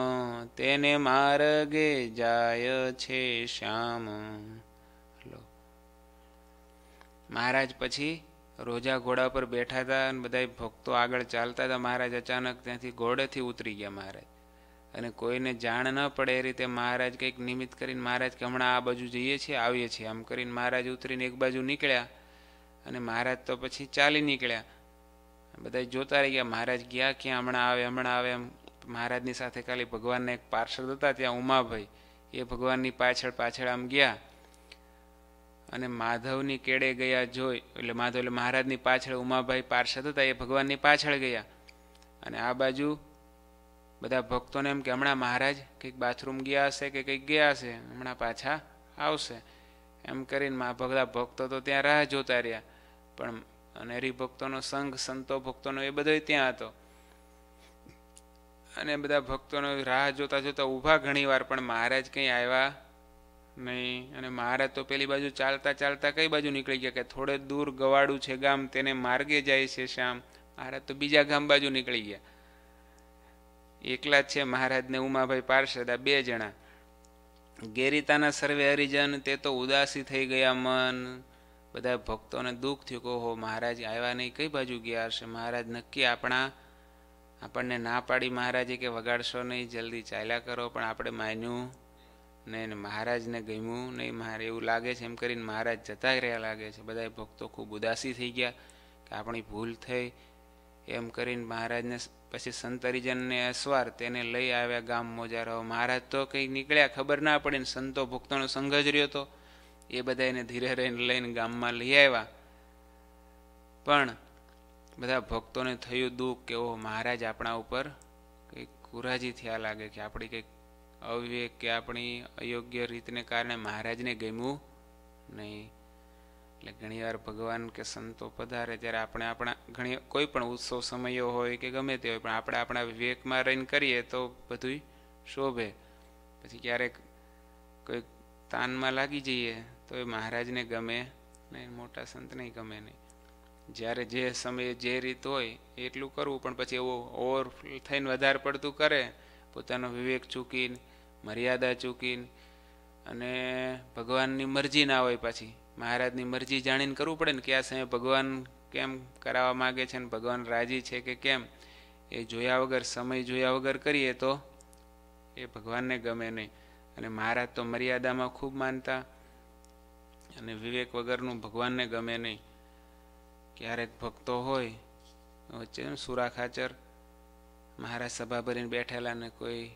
Speaker 1: તેને માર્ગે જાય છે શ્યામ મહારાજ પછી રોજા ઘોડા પર બેઠા હતા અને બધા ભક્તો આગળ ચાલતા હતા મહારાજ અચાનક ત્યાંથી ઘોડેથી ઉતરી ગયા મહારાજ અને કોઈને જાણ ન પડે એ રીતે મહારાજ કંઈક નિમિત્ત કરીને મહારાજ કે હમણાં આ બાજુ જઈએ છીએ આવીએ છીએ આમ કરીને મહારાજ ઉતરીને એક બાજુ નીકળ્યા અને મહારાજ તો પછી ચાલી નીકળ્યા બધા જોતા રહી ગયા મહારાજ ગયા ક્યાં હમણાં આવે હમણાં આવે એમ મહારાજની સાથે ખાલી ભગવાનના એક પાર્ષદ હતા ત્યાં ઉમાભાઈ એ ભગવાનની પાછળ પાછળ આમ ગયા અને માધવની કેડે ગયા જોઈ એટલે માધવ એટલે મહારાજની પાછળ ઉમાભાઈ પાર્ષદ હતા એ ભગવાનની પાછળ ગયા અને આ બાજુ બધા ભક્તોને એમ કે હમણાં મહારાજ કંઈક બાથરૂમ ગયા હશે કે કંઈક ગયા હશે હમણાં પાછા આવશે એમ કરીને મા ભક્તો તો ત્યાં રાહ જોતા રહ્યા પણ અને હરિભક્તોનો સંઘ સંતો ભક્તોનો એ બધો ત્યાં હતો અને બધા ભક્તોનો રાહ જોતા જોતા ઊભા ઘણી વાર પણ મહારાજ કંઈ આવ્યા નહીં અને મહારાજ તો પેલી બાજુ ચાલતા ચાલતા કઈ બાજુ નીકળી ગયા કે થોડે દૂર ગવાડું છે ગામ તેને માર્ગે જાય છે શ્યામ મહારાજ તો બીજા ગામ બાજુ નીકળી ગયા એકલા જ છે મહારાજને ઉમાભાઈ પાર્ષદા બે જણા ગેરિતાના સર્વે હરિજન તે તો ઉદાસી થઈ ગયા મન બધા ભક્તોને દુઃખ થયું કે ઓહો મહારાજ આવ્યા નહીં કઈ બાજુ ગયા હશે મહારાજ નક્કી આપણા આપણને ના પાડી મહારાજે કે વગાડશો નહીં જલ્દી ચાલ્યા કરો પણ આપણે માન્યું નહીં મહારાજને ગમ્યું નહીં મારે એવું લાગે છે એમ કરીને મહારાજ જતા રહ્યા લાગે છે બધા ભક્તો ખૂબ ઉદાસી થઈ ગયા કે આપણી ભૂલ થઈ એમ કરીને મહારાજને પછી સંતરિજનને અસવાર તેને લઈ આવ્યા ગામ મોજા રહો મહારાજ તો કંઈ નીકળ્યા ખબર ના પડીને સંતો ભક્તોનો સંઘ જ રહ્યો હતો એ બધા એને ધીરે રહીને લઈને ગામમાં લઈ આવ્યા પણ બધા ભક્તોને થયું દુઃખ કે ઓહ મહારાજ આપણા ઉપર કંઈક કુરાજી થયા લાગે કે આપણી કંઈક અવિવેક કે આપણી અયોગ્ય રીતને કારણે મહારાજને ગમ્યું નહીં એટલે ઘણીવાર ભગવાન કે સંતો પધારે ત્યારે આપણે આપણા ઘણી કોઈ પણ ઉત્સવ સમયો હોય કે ગમે તે હોય પણ આપણે આપણા વિવેકમાં રહીને કરીએ તો બધું શોભે પછી ક્યારેક કોઈક તાનમાં લાગી જઈએ તો એ મહારાજને ગમે નહીં મોટા સંતને ગમે નહીં જ્યારે જે સમય જે રીત હોય એટલું કરવું પણ પછી એવું ઓવર થઈને વધારે પડતું કરે પોતાનો વિવેક ચૂકીને મર્યાદા ચૂકીને અને ભગવાનની મરજી ના હોય પાછી મહારાજની મરજી જાણીને કરવું પડે ને કે આ સમયે ભગવાન કેમ કરાવવા માગે છે ને ભગવાન રાજી છે કે કેમ એ જોયા વગર સમય જોયા વગર કરીએ તો એ ભગવાનને ગમે નહીં અને મહારાજ તો મર્યાદામાં ખૂબ માનતા અને વિવેક વગરનું ભગવાનને ગમે નહીં ક્યારેક ભક્તો હોય વચ્ચે સુરા ખાચર મહારાજ સભા ભરીને બેઠેલા ને કોઈ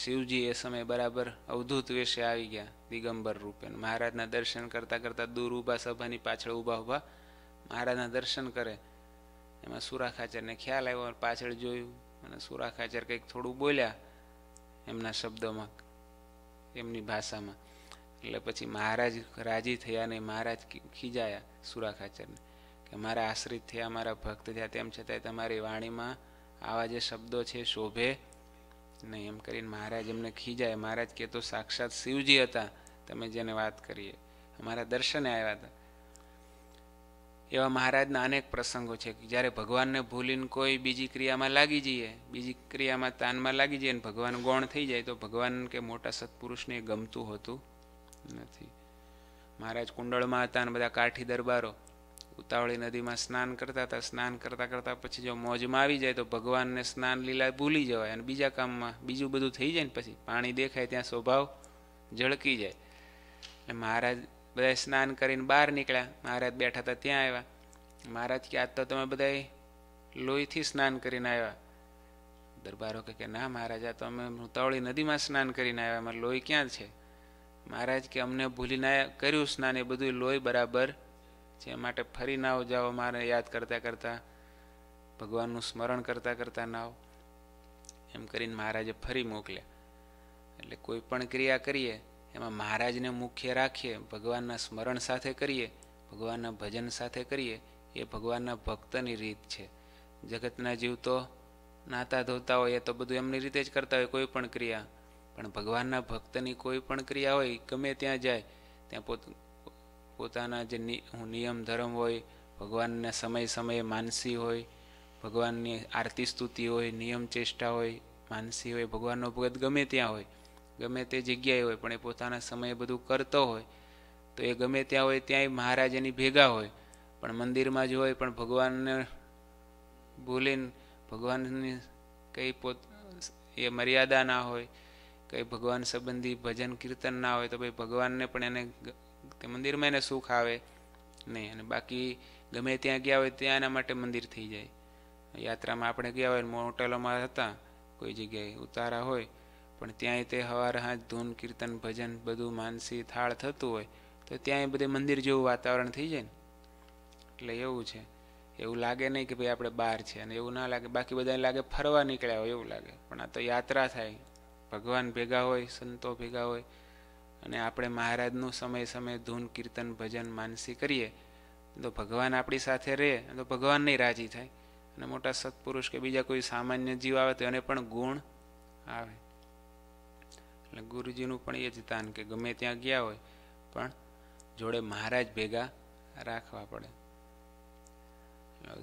Speaker 1: શિવજી એ સમયે બરાબર અવધૂત વેશે આવી ગયા દિગંબર રૂપે મહારાજના દર્શન કરતાં કરતાં દૂર ઊભા સભાની પાછળ ઊભા ઊભા મહારાજના દર્શન કરે એમાં સુરા ખાચરને ખ્યાલ આવ્યો પાછળ જોયું અને સુરા ખાચર કંઈક થોડું બોલ્યા એમના શબ્દોમાં એમની ભાષામાં એટલે પછી મહારાજ રાજી થયા ને મહારાજ ખીજાયા સુરાખાચરને કે મારા આશ્રિત થયા મારા ભક્ત થયા તેમ છતાંય તમારી વાણીમાં આવા જે શબ્દો છે શોભે નહીં એમ કરીને મહારાજ એમને ખીજાય મહારાજ કે તો સાક્ષાત શિવજી હતા તમે જેને વાત કરીએ અમારા દર્શને આવ્યા હતા એવા મહારાજના અનેક પ્રસંગો છે કે જ્યારે ભગવાનને ભૂલીને કોઈ બીજી ક્રિયામાં લાગી જઈએ બીજી ક્રિયામાં તાનમાં લાગી જઈએ અને ભગવાન ગૌણ થઈ જાય તો ભગવાન કે મોટા સત્પુરુષને એ ગમતું હોતું નથી મહારાજ કુંડળમાં હતા અને બધા કાઠી દરબારો ઉતાવળી નદીમાં સ્નાન કરતા હતા સ્નાન કરતાં કરતાં પછી જો મોજમાં આવી જાય તો ભગવાનને સ્નાન લીલા ભૂલી જવાય અને બીજા કામમાં બીજું બધું થઈ જાય ને પછી પાણી દેખાય ત્યાં સ્વભાવ ઝળકી જાય એટલે મહારાજ બધા સ્નાન કરીને બહાર નીકળ્યા મહારાજ બેઠા હતા ત્યાં આવ્યા મહારાજ કે આજ તો તમે બધાએ લોહીથી સ્નાન કરીને આવ્યા દરબારો કે ના મહારાજ આ તો અમે મૃતાવળી નદીમાં સ્નાન કરીને આવ્યા અમારે લોહી ક્યાં છે મહારાજ કે અમને ભૂલીને ના કર્યું સ્નાન એ બધું લોહી બરાબર છે માટે ફરી નાવ જાઓ મારે યાદ કરતાં કરતાં ભગવાનનું સ્મરણ કરતાં કરતાં નાવ એમ કરીને મહારાજે ફરી મોકલ્યા એટલે કોઈ પણ ક્રિયા કરીએ એમાં મહારાજને મુખ્ય રાખીએ ભગવાનના સ્મરણ સાથે કરીએ ભગવાનના ભજન સાથે કરીએ એ ભગવાનના ભક્તની રીત છે જગતના જીવ તો નાતા ધોતા હોય એ તો બધું એમની રીતે જ કરતા હોય કોઈ પણ ક્રિયા પણ ભગવાનના ભક્તની કોઈ પણ ક્રિયા હોય ગમે ત્યાં જાય ત્યાં પોત પોતાના જે નિયમ ધર્મ હોય ભગવાનના સમય સમયે માનસી હોય ભગવાનની આરતી સ્તુતિ હોય નિયમ ચેષ્ટા હોય માનસી હોય ભગવાનનો ભગત ગમે ત્યાં હોય ગમે તે જગ્યાએ હોય પણ એ પોતાના સમયે બધું કરતો હોય તો એ ગમે ત્યાં હોય ત્યાંય મહારાજ એની ભેગા હોય પણ મંદિરમાં જ હોય પણ ભગવાનને ભૂલીને ભગવાનની કંઈ પોત એ મર્યાદા ના હોય કંઈ ભગવાન સંબંધી ભજન કીર્તન ના હોય તો ભાઈ ભગવાનને પણ એને તે મંદિરમાં એને સુખ આવે નહીં અને બાકી ગમે ત્યાં ગયા હોય ત્યાં એના માટે મંદિર થઈ જાય યાત્રામાં આપણે ગયા હોય હોટલોમાં હતા કોઈ જગ્યાએ ઉતારા હોય પણ ત્યાંય તે હવાર હાથ ધૂન કીર્તન ભજન બધું માનસી થાળ થતું હોય તો ત્યાંય બધે મંદિર જેવું વાતાવરણ થઈ જાય ને એટલે એવું છે એવું લાગે નહીં કે ભાઈ આપણે બહાર છે અને એવું ના લાગે બાકી બધાને લાગે ફરવા નીકળ્યા હોય એવું લાગે પણ આ તો યાત્રા થાય ભગવાન ભેગા હોય સંતો ભેગા હોય અને આપણે મહારાજનું સમય સમય ધૂન કીર્તન ભજન માનસી કરીએ તો ભગવાન આપણી સાથે રહે તો ભગવાન નહીં રાજી થાય અને મોટા સત્પુરુષ કે બીજા કોઈ સામાન્ય જીવ આવે તો એને પણ ગુણ આવે એટલે ગુરુજીનું પણ એ જ તાન કે ગમે ત્યાં ગયા હોય પણ જોડે મહારાજ ભેગા રાખવા પડે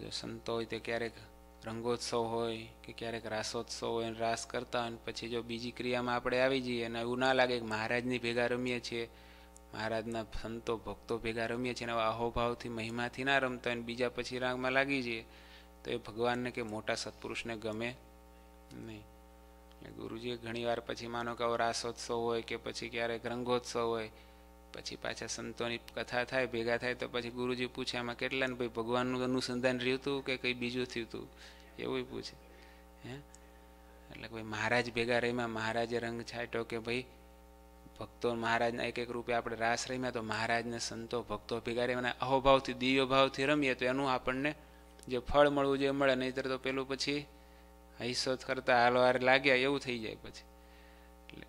Speaker 1: જો સંતો હોય તે ક્યારેક રંગોત્સવ હોય કે ક્યારેક રાસોત્સવ હોય રાસ કરતા હોય પછી જો બીજી ક્રિયામાં આપણે આવી જઈએ અને એવું ના લાગે કે મહારાજની ભેગા રમીએ છીએ મહારાજના સંતો ભક્તો ભેગા રમીએ છીએ અને અહોભાવથી મહિમાથી ના રમતા હોય બીજા પછી રાગમાં લાગી જઈએ તો એ ભગવાનને કે મોટા સત્પુરુષને ગમે નહીં એટલે ગુરુજીએ ઘણીવાર પછી માનો કે રાસોત્સવ હોય કે પછી ક્યારેક રંગોત્સવ હોય પછી પાછા સંતોની કથા થાય ભેગા થાય તો પછી ગુરુજી પૂછે આમાં કેટલાને ભાઈ ભગવાનનું અનુસંધાન રહ્યું હતું કે કંઈ બીજું થયું હતું એવું પૂછે હે એટલે ભાઈ મહારાજ ભેગા રહીમાં મહારાજે રંગ છાંટ્યો કે ભાઈ ભક્તો મહારાજના એક એક રૂપે આપણે રાસ રમ્યા તો મહારાજને સંતો ભક્તો ભેગા રહીને અહોભાવથી દિવ્ય ભાવથી રમીએ તો એનું આપણને જે ફળ મળવું જોઈએ મળે નહીતર તો પેલું પછી હૈસોત કરતા હાલવાર લાગ્યા એવું થઈ જાય પછી એટલે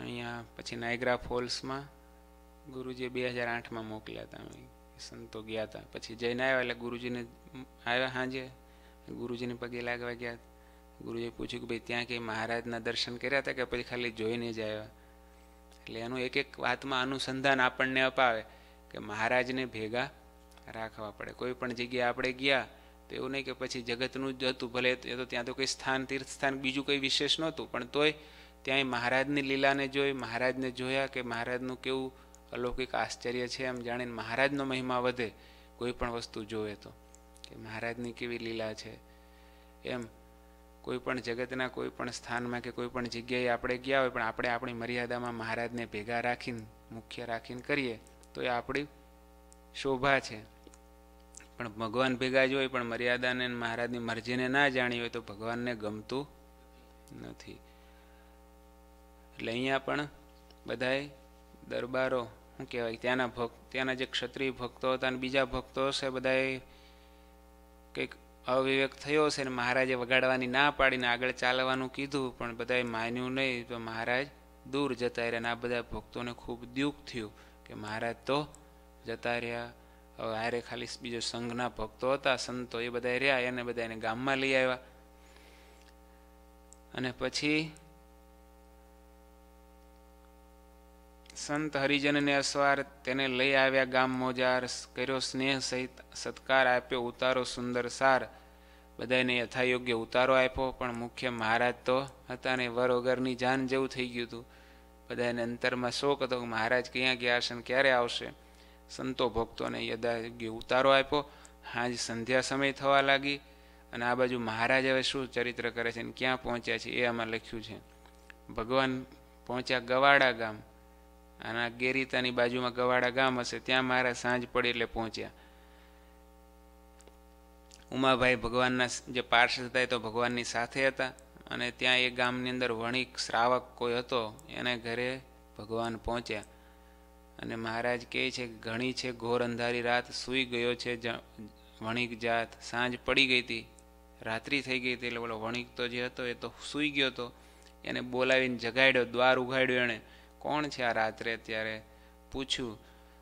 Speaker 1: અહીંયા પછી નાયગ્રા ફોલ્સમાં ગુરુજીએ બે હજાર આઠમાં મોકલ્યા હતા અમે સંતો ગયા હતા પછી જઈને આવ્યા એટલે ગુરુજીને આવ્યા હાજે ગુરુજીને પગે લાગવા ગયા ગુરુજીએ પૂછ્યું કે ભાઈ ત્યાં કે મહારાજના દર્શન કર્યા હતા કે પછી ખાલી જોઈને જ આવ્યા એટલે એનું એક એક વાતમાં અનુસંધાન આપણને અપાવે કે મહારાજને ભેગા રાખવા પડે કોઈ પણ જગ્યાએ આપણે ગયા તો એવું નહીં કે પછી જગતનું જ હતું ભલે એ તો ત્યાં તો કંઈ સ્થાન તીર્થ સ્થાન બીજું કંઈ વિશેષ નહોતું પણ તોય ત્યાંય મહારાજની લીલાને જોઈ મહારાજને જોયા કે મહારાજનું કેવું અલૌકિક આશ્ચર્ય છે એમ જાણીને મહારાજનો મહિમા વધે કોઈ પણ વસ્તુ જોવે તો કે મહારાજની કેવી લીલા છે એમ કોઈ પણ જગતના કોઈ પણ સ્થાનમાં કે કોઈ પણ જગ્યાએ આપણે ગયા હોય પણ આપણે આપણી મર્યાદામાં મહારાજને ભેગા રાખીને મુખ્ય રાખીને કરીએ તો એ આપણી શોભા છે પણ ભગવાન ભેગા જ હોય પણ મર્યાદાને મહારાજની મરજીને ના જાણી હોય તો ભગવાનને ગમતું નથી એટલે અહીંયા પણ બધાએ દરબારો શું કહેવાય ત્યાંના ભક્ત ત્યાંના જે ક્ષત્રિય ભક્તો હતા અને બીજા ભક્તો હશે બધાએ કંઈક અવિવેક થયો હશે ને મહારાજે વગાડવાની ના પાડીને આગળ ચાલવાનું કીધું પણ બધાએ માન્યું નહીં તો મહારાજ દૂર જતા રહ્યા અને આ બધા ભક્તોને ખૂબ દુઃખ થયું કે મહારાજ તો જતા રહ્યા હવે આરે ખાલી બીજો સંઘના ભક્તો હતા સંતો એ બધા રહ્યા એને બધા એને ગામમાં લઈ આવ્યા અને પછી સંત હરિજનને અસવાર તેને લઈ આવ્યા ગામ મોજાર કર્યો સ્નેહ સહિત સત્કાર આપ્યો ઉતારો સુંદર સાર બધાને યથાયોગ્ય ઉતારો આપ્યો પણ મુખ્ય મહારાજ તો હતા ને વર વગરની જાન જેવું થઈ ગયું હતું બધાને અંતરમાં શોક હતો કે મહારાજ ક્યાં ગયા છે ક્યારે આવશે સંતો ભક્તોને યદાયોગ્ય ઉતારો આપ્યો હાજ સંધ્યા સમય થવા લાગી અને આ બાજુ મહારાજ હવે શું ચરિત્ર કરે છે અને ક્યાં પહોંચ્યા છે એ આમાં લખ્યું છે ભગવાન પહોંચ્યા ગવાડા ગામ આના ગેરીતાની બાજુમાં ગવાડા ગામ હશે ત્યાં મારા સાંજ પડે એટલે પહોંચ્યા ઉમાભાઈ ભગવાનના જે પાર્ષદ હતા એ તો ભગવાનની સાથે હતા અને ત્યાં એ ગામની અંદર વણિક શ્રાવક કોઈ હતો એના ઘરે ભગવાન પહોંચ્યા અને મહારાજ કહે છે ઘણી છે ઘોર અંધારી રાત સૂઈ ગયો છે વણિક જાત સાંજ પડી ગઈ હતી રાત્રિ થઈ ગઈ હતી એટલે બોલો વણિક તો જે હતો એ તો સૂઈ ગયો હતો એને બોલાવીને જગાડ્યો દ્વાર ઉઘાડ્યો એણે કોણ છે આ રાત્રે ત્યારે પૂછ્યું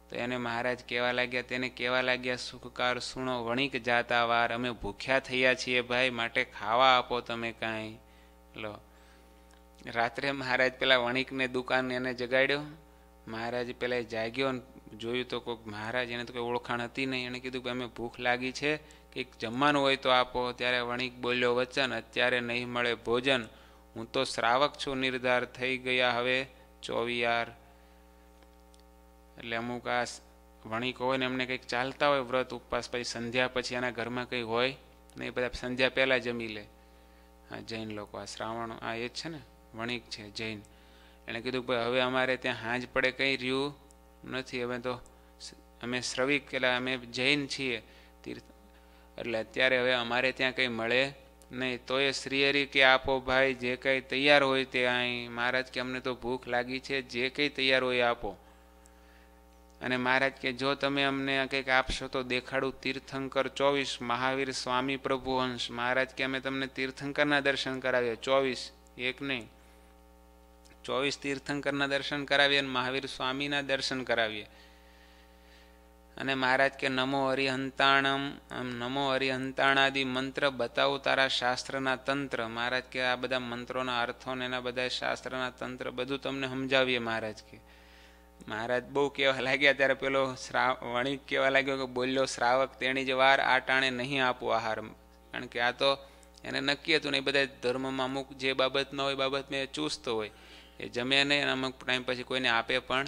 Speaker 1: તો એને મહારાજ કહેવા લાગ્યા તેને કહેવા લાગ્યા સુખકાર સુણો વણિક જાતા વાર અમે ભૂખ્યા થયા છીએ ભાઈ માટે ખાવા આપો તમે કાંઈ લો રાત્રે મહારાજ પેલા વણિકને દુકાન એને જગાડ્યો મહારાજ પહેલાં એ જાગ્યો ને જોયું તો કોઈક મહારાજ એને તો કોઈ ઓળખાણ હતી નહીં એણે કીધું કે અમે ભૂખ લાગી છે કંઈક જમવાનું હોય તો આપો ત્યારે વણિક બોલ્યો વચન અત્યારે નહીં મળે ભોજન હું તો શ્રાવક છું નિર્ધાર થઈ ગયા હવે ચોવીયાર એટલે અમુક આ વણિક હોય ને એમને કંઈક ચાલતા હોય વ્રત ઉપવાસ પછી સંધ્યા પછી એના ઘરમાં કંઈ હોય નહીં બધા સંધ્યા પહેલાં જમી લે હા જૈન લોકો આ શ્રાવણ આ એ જ છે ને વણિક છે જૈન એણે કીધું ભાઈ હવે અમારે ત્યાં હાંજ પડે કંઈ રહ્યું નથી હવે તો અમે શ્રવિક એટલે અમે જૈન છીએ તીર્થ એટલે અત્યારે હવે અમારે ત્યાં કંઈ મળે નહીં તો એ શ્રીહરિ કે આપો ભાઈ જે કંઈ તૈયાર હોય તે અહીં મહારાજ કે અમને તો ભૂખ લાગી છે જે કંઈ તૈયાર હોય આપો અને મહારાજ કે જો તમે અમને કંઈક આપશો તો દેખાડું તીર્થંકર ચોવીસ મહાવીર સ્વામી પ્રભુ હંસ મહારાજ કે અમે તમને તીર્થંકરના દર્શન કરાવ્યા ચોવીસ એક નહીં ચોવીસ તીર્થંકરના દર્શન કરાવીએ અને મહાવીર સ્વામીના દર્શન કરાવીએ અને મહારાજ કે નમો હરિહંતાણમ આમ નમો હરિહંતાણાદિ મંત્ર બતાવો તારા શાસ્ત્રના તંત્ર મહારાજ કે આ બધા મંત્રોના અર્થો ને એના બધા શાસ્ત્રના તંત્ર બધું તમને સમજાવીએ મહારાજ કે મહારાજ બહુ કહેવા લાગ્યા ત્યારે પેલો શ્રાવ વણિક કહેવા લાગ્યો કે બોલ્યો શ્રાવક તેણી જ વાર આ ટાણે નહીં આપો આહાર કારણ કે આ તો એને નક્કી હતું ને એ બધા ધર્મમાં અમુક જે બાબત હોય બાબત મેં ચૂસતો હોય એ જમ્યા નહીં અને અમુક ટાઈમ પછી કોઈને આપે પણ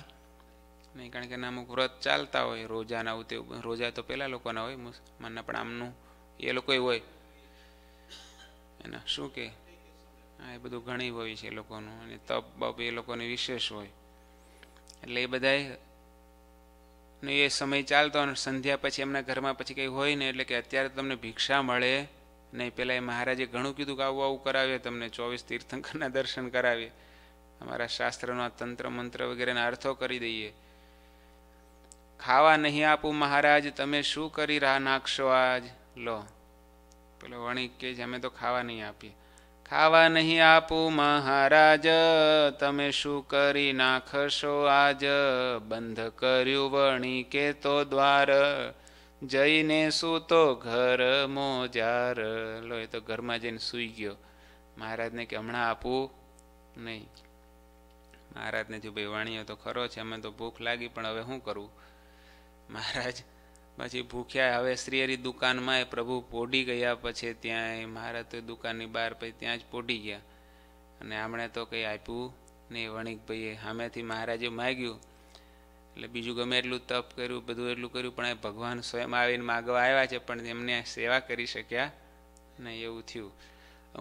Speaker 1: નહીં કારણ કે એના અમુક વ્રત ચાલતા હોય રોજાના આવું તેવું રોજા તો પહેલાં લોકોના હોય મુસલમાનના પણ આમનું એ લોકોએ હોય એના શું કે હા એ બધું ઘણી હોય છે એ લોકોનું અને તપ બપ એ લોકોને વિશેષ હોય એટલે એ બધાએ નો એ સમય ચાલતો અને સંધ્યા પછી એમના ઘરમાં પછી કંઈ હોય ને એટલે કે અત્યારે તમને ભિક્ષા મળે નહીં પહેલાં એ મહારાજે ઘણું કીધું કે આવું આવું કરાવીએ તમને ચોવીસ તીર્થંકરના દર્શન કરાવીએ અમારા શાસ્ત્રના તંત્ર મંત્ર વગેરેના અર્થો કરી દઈએ ખાવા નહીં આપું મહારાજ તમે શું કરી રાહ નાખશો આજ લો પેલો વણિક કે અમે તો ખાવા નહીં આપીએ ખાવા નહીં આપું મહારાજ તમે શું કરી નાખશો આજ બંધ કર્યું વણી કે તો દ્વાર જઈને સૂતો ઘર મોજાર લો એ તો ઘરમાં જઈને સૂઈ ગયો મહારાજને કે હમણાં આપવું નહીં મહારાજને જો ભાઈ વાણીઓ તો ખરો છે અમે તો ભૂખ લાગી પણ હવે શું કરવું મહારાજ પછી ભૂખ્યા હવે શ્રીહરી દુકાનમાં એ પ્રભુ પોઢી ગયા પછી ત્યાં મહારાજ તો દુકાનની બહાર પછી ત્યાં જ પોઢી ગયા અને આમણે તો કંઈ આપ્યું નહીં વણિકભાઈએ સામેથી મહારાજે માગ્યું એટલે બીજું ગમે એટલું તપ કર્યું બધું એટલું કર્યું પણ એ ભગવાન સ્વયં આવીને માગવા આવ્યા છે પણ એમને સેવા કરી શક્યા ને એવું થયું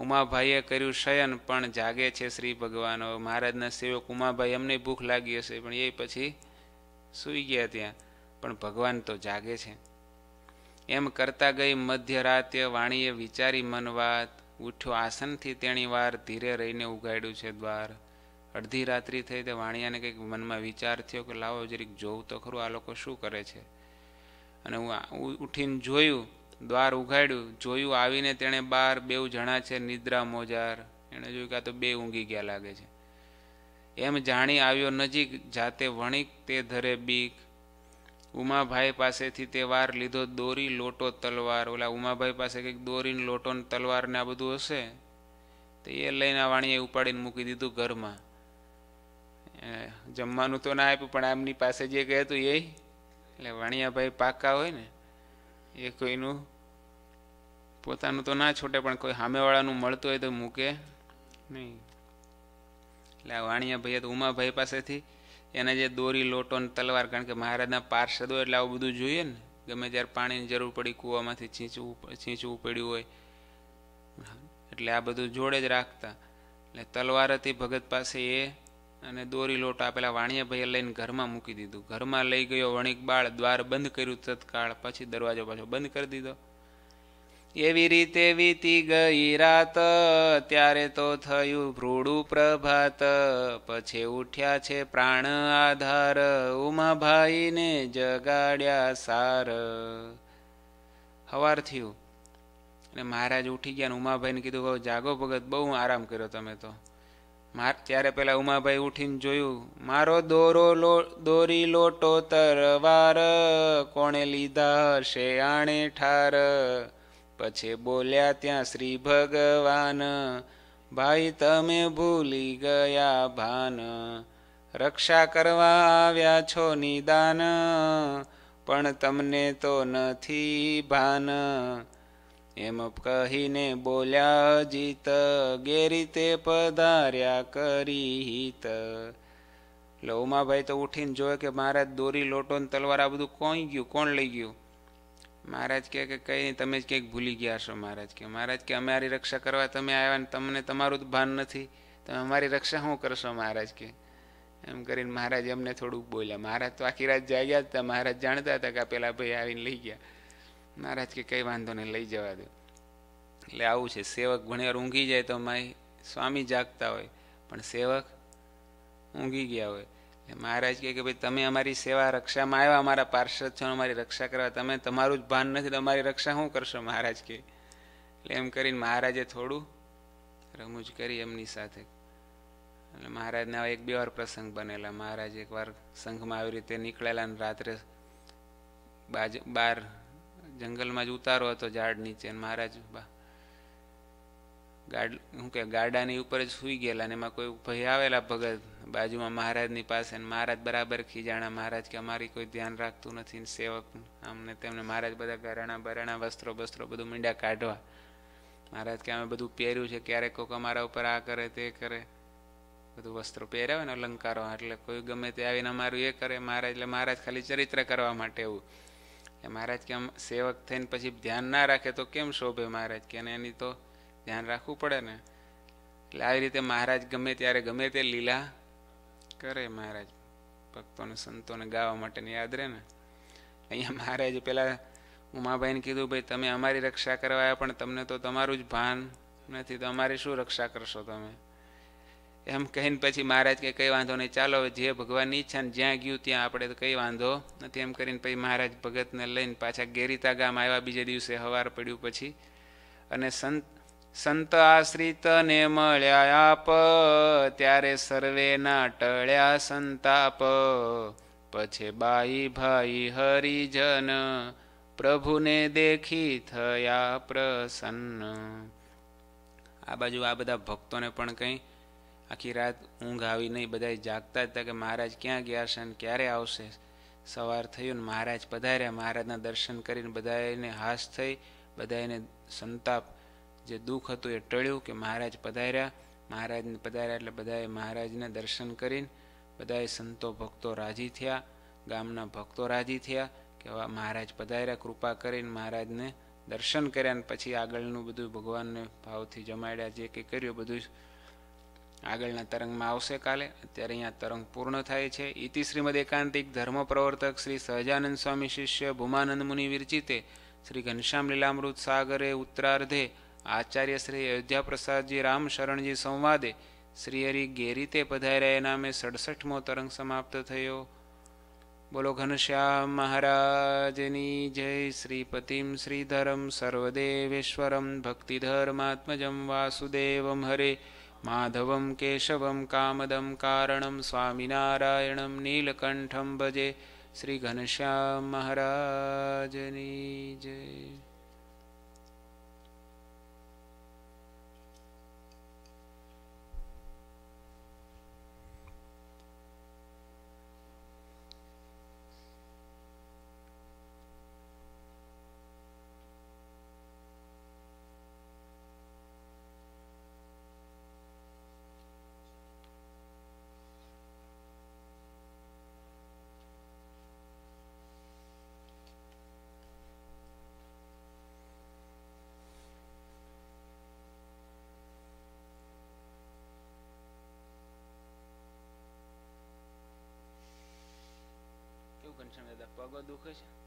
Speaker 1: ઉમાભાઈએ કર્યું શયન પણ જાગે છે શ્રી ભગવાન મહારાજના સેવક ઉમાભાઈ એમને ભૂખ લાગી હશે પણ એ પછી સૂઈ ગયા ત્યાં પણ ભગવાન તો જાગે છે એમ કરતા ગઈ મધ્યરાત્ય વાણીએ વિચારી મન વાત ઉઠ્યો આસનથી તેણી વાર ધીરે રહીને ઉગાડ્યું છે દ્વાર અડધી રાત્રિ થઈ તે વાણિયાને કંઈક મનમાં વિચાર થયો કે લાવો જરીક જોઉં તો ખરું આ લોકો શું કરે છે અને હું ઉઠીને જોયું દ્વાર ઉઘાડ્યું જોયું આવીને તેણે બાર બેઉ જણા છે નિદ્રા મોજાર એણે જોયું કે આ તો બે ઊંઘી ગયા લાગે છે એમ જાણી આવ્યો નજીક જાતે વણિક તે ધરે બીક ઉમાભાઈ પાસેથી તે વાર લીધો દોરી લોટો તલવાર ઓલા ઉમાભાઈ પાસે કંઈક દોરીને લોટો ને તલવાર ને આ બધું હશે તો એ લઈને વાણીએ ઉપાડીને મૂકી દીધું ઘરમાં જમવાનું તો ના આપ્યું પણ આમની પાસે જે કહેતું એ એટલે વાણિયાભાઈ પાકા હોય ને એ કોઈનું પોતાનું તો ના છોટે પણ કોઈ સામેવાળાનું મળતું હોય તો મૂકે નહીં એટલે આ વાણિયા ભાઈએ તો ઉમાભાઈ પાસેથી એને જે દોરી લોટો ને તલવાર કારણ કે મહારાજના પાર્ષદો એટલે આવું બધું જોઈએ ને ગમે ત્યારે પાણીની જરૂર પડી કૂવામાંથી છીંચવું છીંચવું પડ્યું હોય એટલે આ બધું જોડે જ રાખતા એટલે તલવાર હતી ભગત પાસે એ અને દોરી લોટ આપેલા વાણિયાભાઈએ લઈને ઘરમાં મૂકી દીધું ઘરમાં લઈ ગયો વણિક બાળ દ્વાર બંધ કર્યું તત્કાળ પછી દરવાજો પાછો બંધ કરી દીધો એવી રીતે વીતી ગઈ રાત ત્યારે તો થયું ભ્રૂડું પ્રભાત પછી ઉઠ્યા છે પ્રાણ આધાર ઉમાભાઈને જગાડ્યા સાર હવાર થયું અને મહારાજ ઉઠી ગયા અને ઉમાભાઈને કીધું જાગો ભગત બહુ આરામ કર્યો તમે તો માર ત્યારે પેલા ઉમાભાઈ ઉઠીને જોયું મારો દોરો લો દોરી લોટો તરવાર કોણે લીધા હશે આણે ઠાર પછી બોલ્યા ત્યાં શ્રી ભગવાન ભાઈ તમે ભૂલી ગયા ભાન રક્ષા કરવા આવ્યા છો નિદાન પણ તમને તો નથી ભાન એમ કહીને બોલ્યા જીત ગેરીતે પધાર્યા કરી હિત એટલે ઉમાભાઈ તો ઉઠીને જોયે કે મહારાજ દોરી લોટો ને તલવાર આ બધું કોઈ ગયું કોણ લઈ ગયું મહારાજ કે કંઈ નહીં તમે જ ક્યાંક ભૂલી ગયા છો મહારાજ કે મહારાજ કે અમારી રક્ષા કરવા તમે આવ્યા ને તમને તમારું જ ભાન નથી તમે અમારી રક્ષા શું કરશો મહારાજ કે એમ કરીને મહારાજ એમને થોડુંક બોલ્યા મહારાજ તો આખી રાત જાગ્યા હતા મહારાજ જાણતા હતા કે પેલા ભાઈ આવીને લઈ ગયા મહારાજ કે કંઈ વાંધો નહીં લઈ જવા દો એટલે આવું છે સેવક ઘણીવાર ઊંઘી જાય તો માય સ્વામી જાગતા હોય પણ સેવક ઊંઘી ગયા હોય એટલે મહારાજ કહે કે ભાઈ તમે અમારી સેવા રક્ષામાં આવ્યા અમારા પાર્ષદ છો અમારી રક્ષા કરવા તમે તમારું જ ભાન નથી તો અમારી રક્ષા શું કરશો મહારાજ કે એટલે એમ કરીને મહારાજે થોડું રમૂજ કરી એમની સાથે એટલે મહારાજના એક બે વાર પ્રસંગ બનેલા મહારાજ એકવાર સંઘમાં આવી રીતે નીકળેલા અને રાત્રે બાજ બાર જંગલમાં જ ઉતારો હતો ઝાડ નીચે મહારાજ ગાડ હું કે ગાડાની ઉપર જ સુઈ ગયેલા અને એમાં કોઈ ભય આવેલા ભગત બાજુમાં મહારાજની પાસે ને મહારાજ બરાબર ખીજાણા મહારાજ કે અમારી કોઈ ધ્યાન રાખતું નથી ને સેવક અમને તેમને મહારાજ બધા ઘરેણા બરેણા વસ્ત્રો વસ્ત્રો બધું મીંડા કાઢવા મહારાજ કે અમે બધું પહેર્યું છે ક્યારેક કોઈક અમારા ઉપર આ કરે તે કરે બધું વસ્ત્રો પહેર્યા હોય ને અલંકારો એટલે કોઈ ગમે તે આવીને અમારું એ કરે મહારાજ એટલે મહારાજ ખાલી ચરિત્ર કરવા માટે એવું કે મહારાજ કે આમ સેવક થઈને પછી ધ્યાન ના રાખે તો કેમ શોભે મહારાજ કે અને એની તો ધ્યાન રાખવું પડે ને એટલે આવી રીતે મહારાજ ગમે ત્યારે ગમે તે લીલા કરે મહારાજ ભક્તોને સંતોને ગાવા માટેની યાદ રહે ને અહીંયા મહારાજે પેલા ઉમાભાઈને કીધું ભાઈ તમે અમારી રક્ષા કરવા પણ તમને તો તમારું જ ભાન નથી તો અમારી શું રક્ષા કરશો તમે એમ કહીને પછી મહારાજ કે કંઈ વાંધો નહીં ચાલો જે ભગવાનની ઈચ્છા ને જ્યાં ગયું ત્યાં આપણે તો કંઈ વાંધો નથી એમ કરીને પછી મહારાજ ભગતને લઈને પાછા ગેરીતા ગામ આવ્યા બીજે દિવસે હવાર પડ્યું પછી અને સંત સંત આશ્રિતને મળ્યા આપ ત્યારે સર્વે ના ટળ્યા સંતાપ પછી બાઈ ભાઈ હરિજન પ્રભુને દેખી થયા પ્રસન્ન આ બાજુ આ બધા ભક્તોને પણ કંઈ આખી રાત ઊંઘ આવી નહીં બધા જાગતા હતા કે મહારાજ ક્યાં ગયા છે અને ક્યારે આવશે સવાર થયું ને મહારાજ પધાર્યા મહારાજના દર્શન કરીને બધાને હાશ થઈ બધાને સંતાપ જે દુઃખ હતું એ ટળ્યું કે મહારાજ પધાર્યા મહારાજને પધાર્યા એટલે બધાએ મહારાજને દર્શન કરીને બધાએ સંતો ભક્તો રાજી થયા ગામના ભક્તો રાજી થયા કે મહારાજ પધાર્યા કૃપા કરીને મહારાજને દર્શન કર્યા ને પછી આગળનું બધું ભગવાનને ભાવથી જમાડ્યા જે કંઈ કર્યું બધું આગળના તરંગમાં આવશે કાલે અત્યારે અહીંયા તરંગ પૂર્ણ થાય છે ઇતિ શ્રીમદ એકાંતિક ધર્મ પ્રવર્તક શ્રી સહજાનંદ સ્વામી શિષ્ય ભૂમાનંદ મુનિ વિરચિતે શ્રી ઘનશ્યામ લીલામૃત સાગરે ઉત્તરાર્ધે આચાર્ય શ્રી અયોધ્યા પ્રસાદજી રામ શરણજી સંવાદે શ્રી હરિ ગેરીતે પધાર્યા નામે સડસઠમો તરંગ સમાપ્ત થયો બોલો ઘનશ્યામ મહારાજની જય શ્રીપતિમ શ્રીધરમ સર્વદેવેશ્વરમ ભક્તિધર્માત્મજમ વાસુદેવમ હરે माधवं केशवं कामदं कारणं स्वामिनारायणं नीलकण्ठं भजे श्रीघनश्याम महाराजनी जय Agua do Rocha.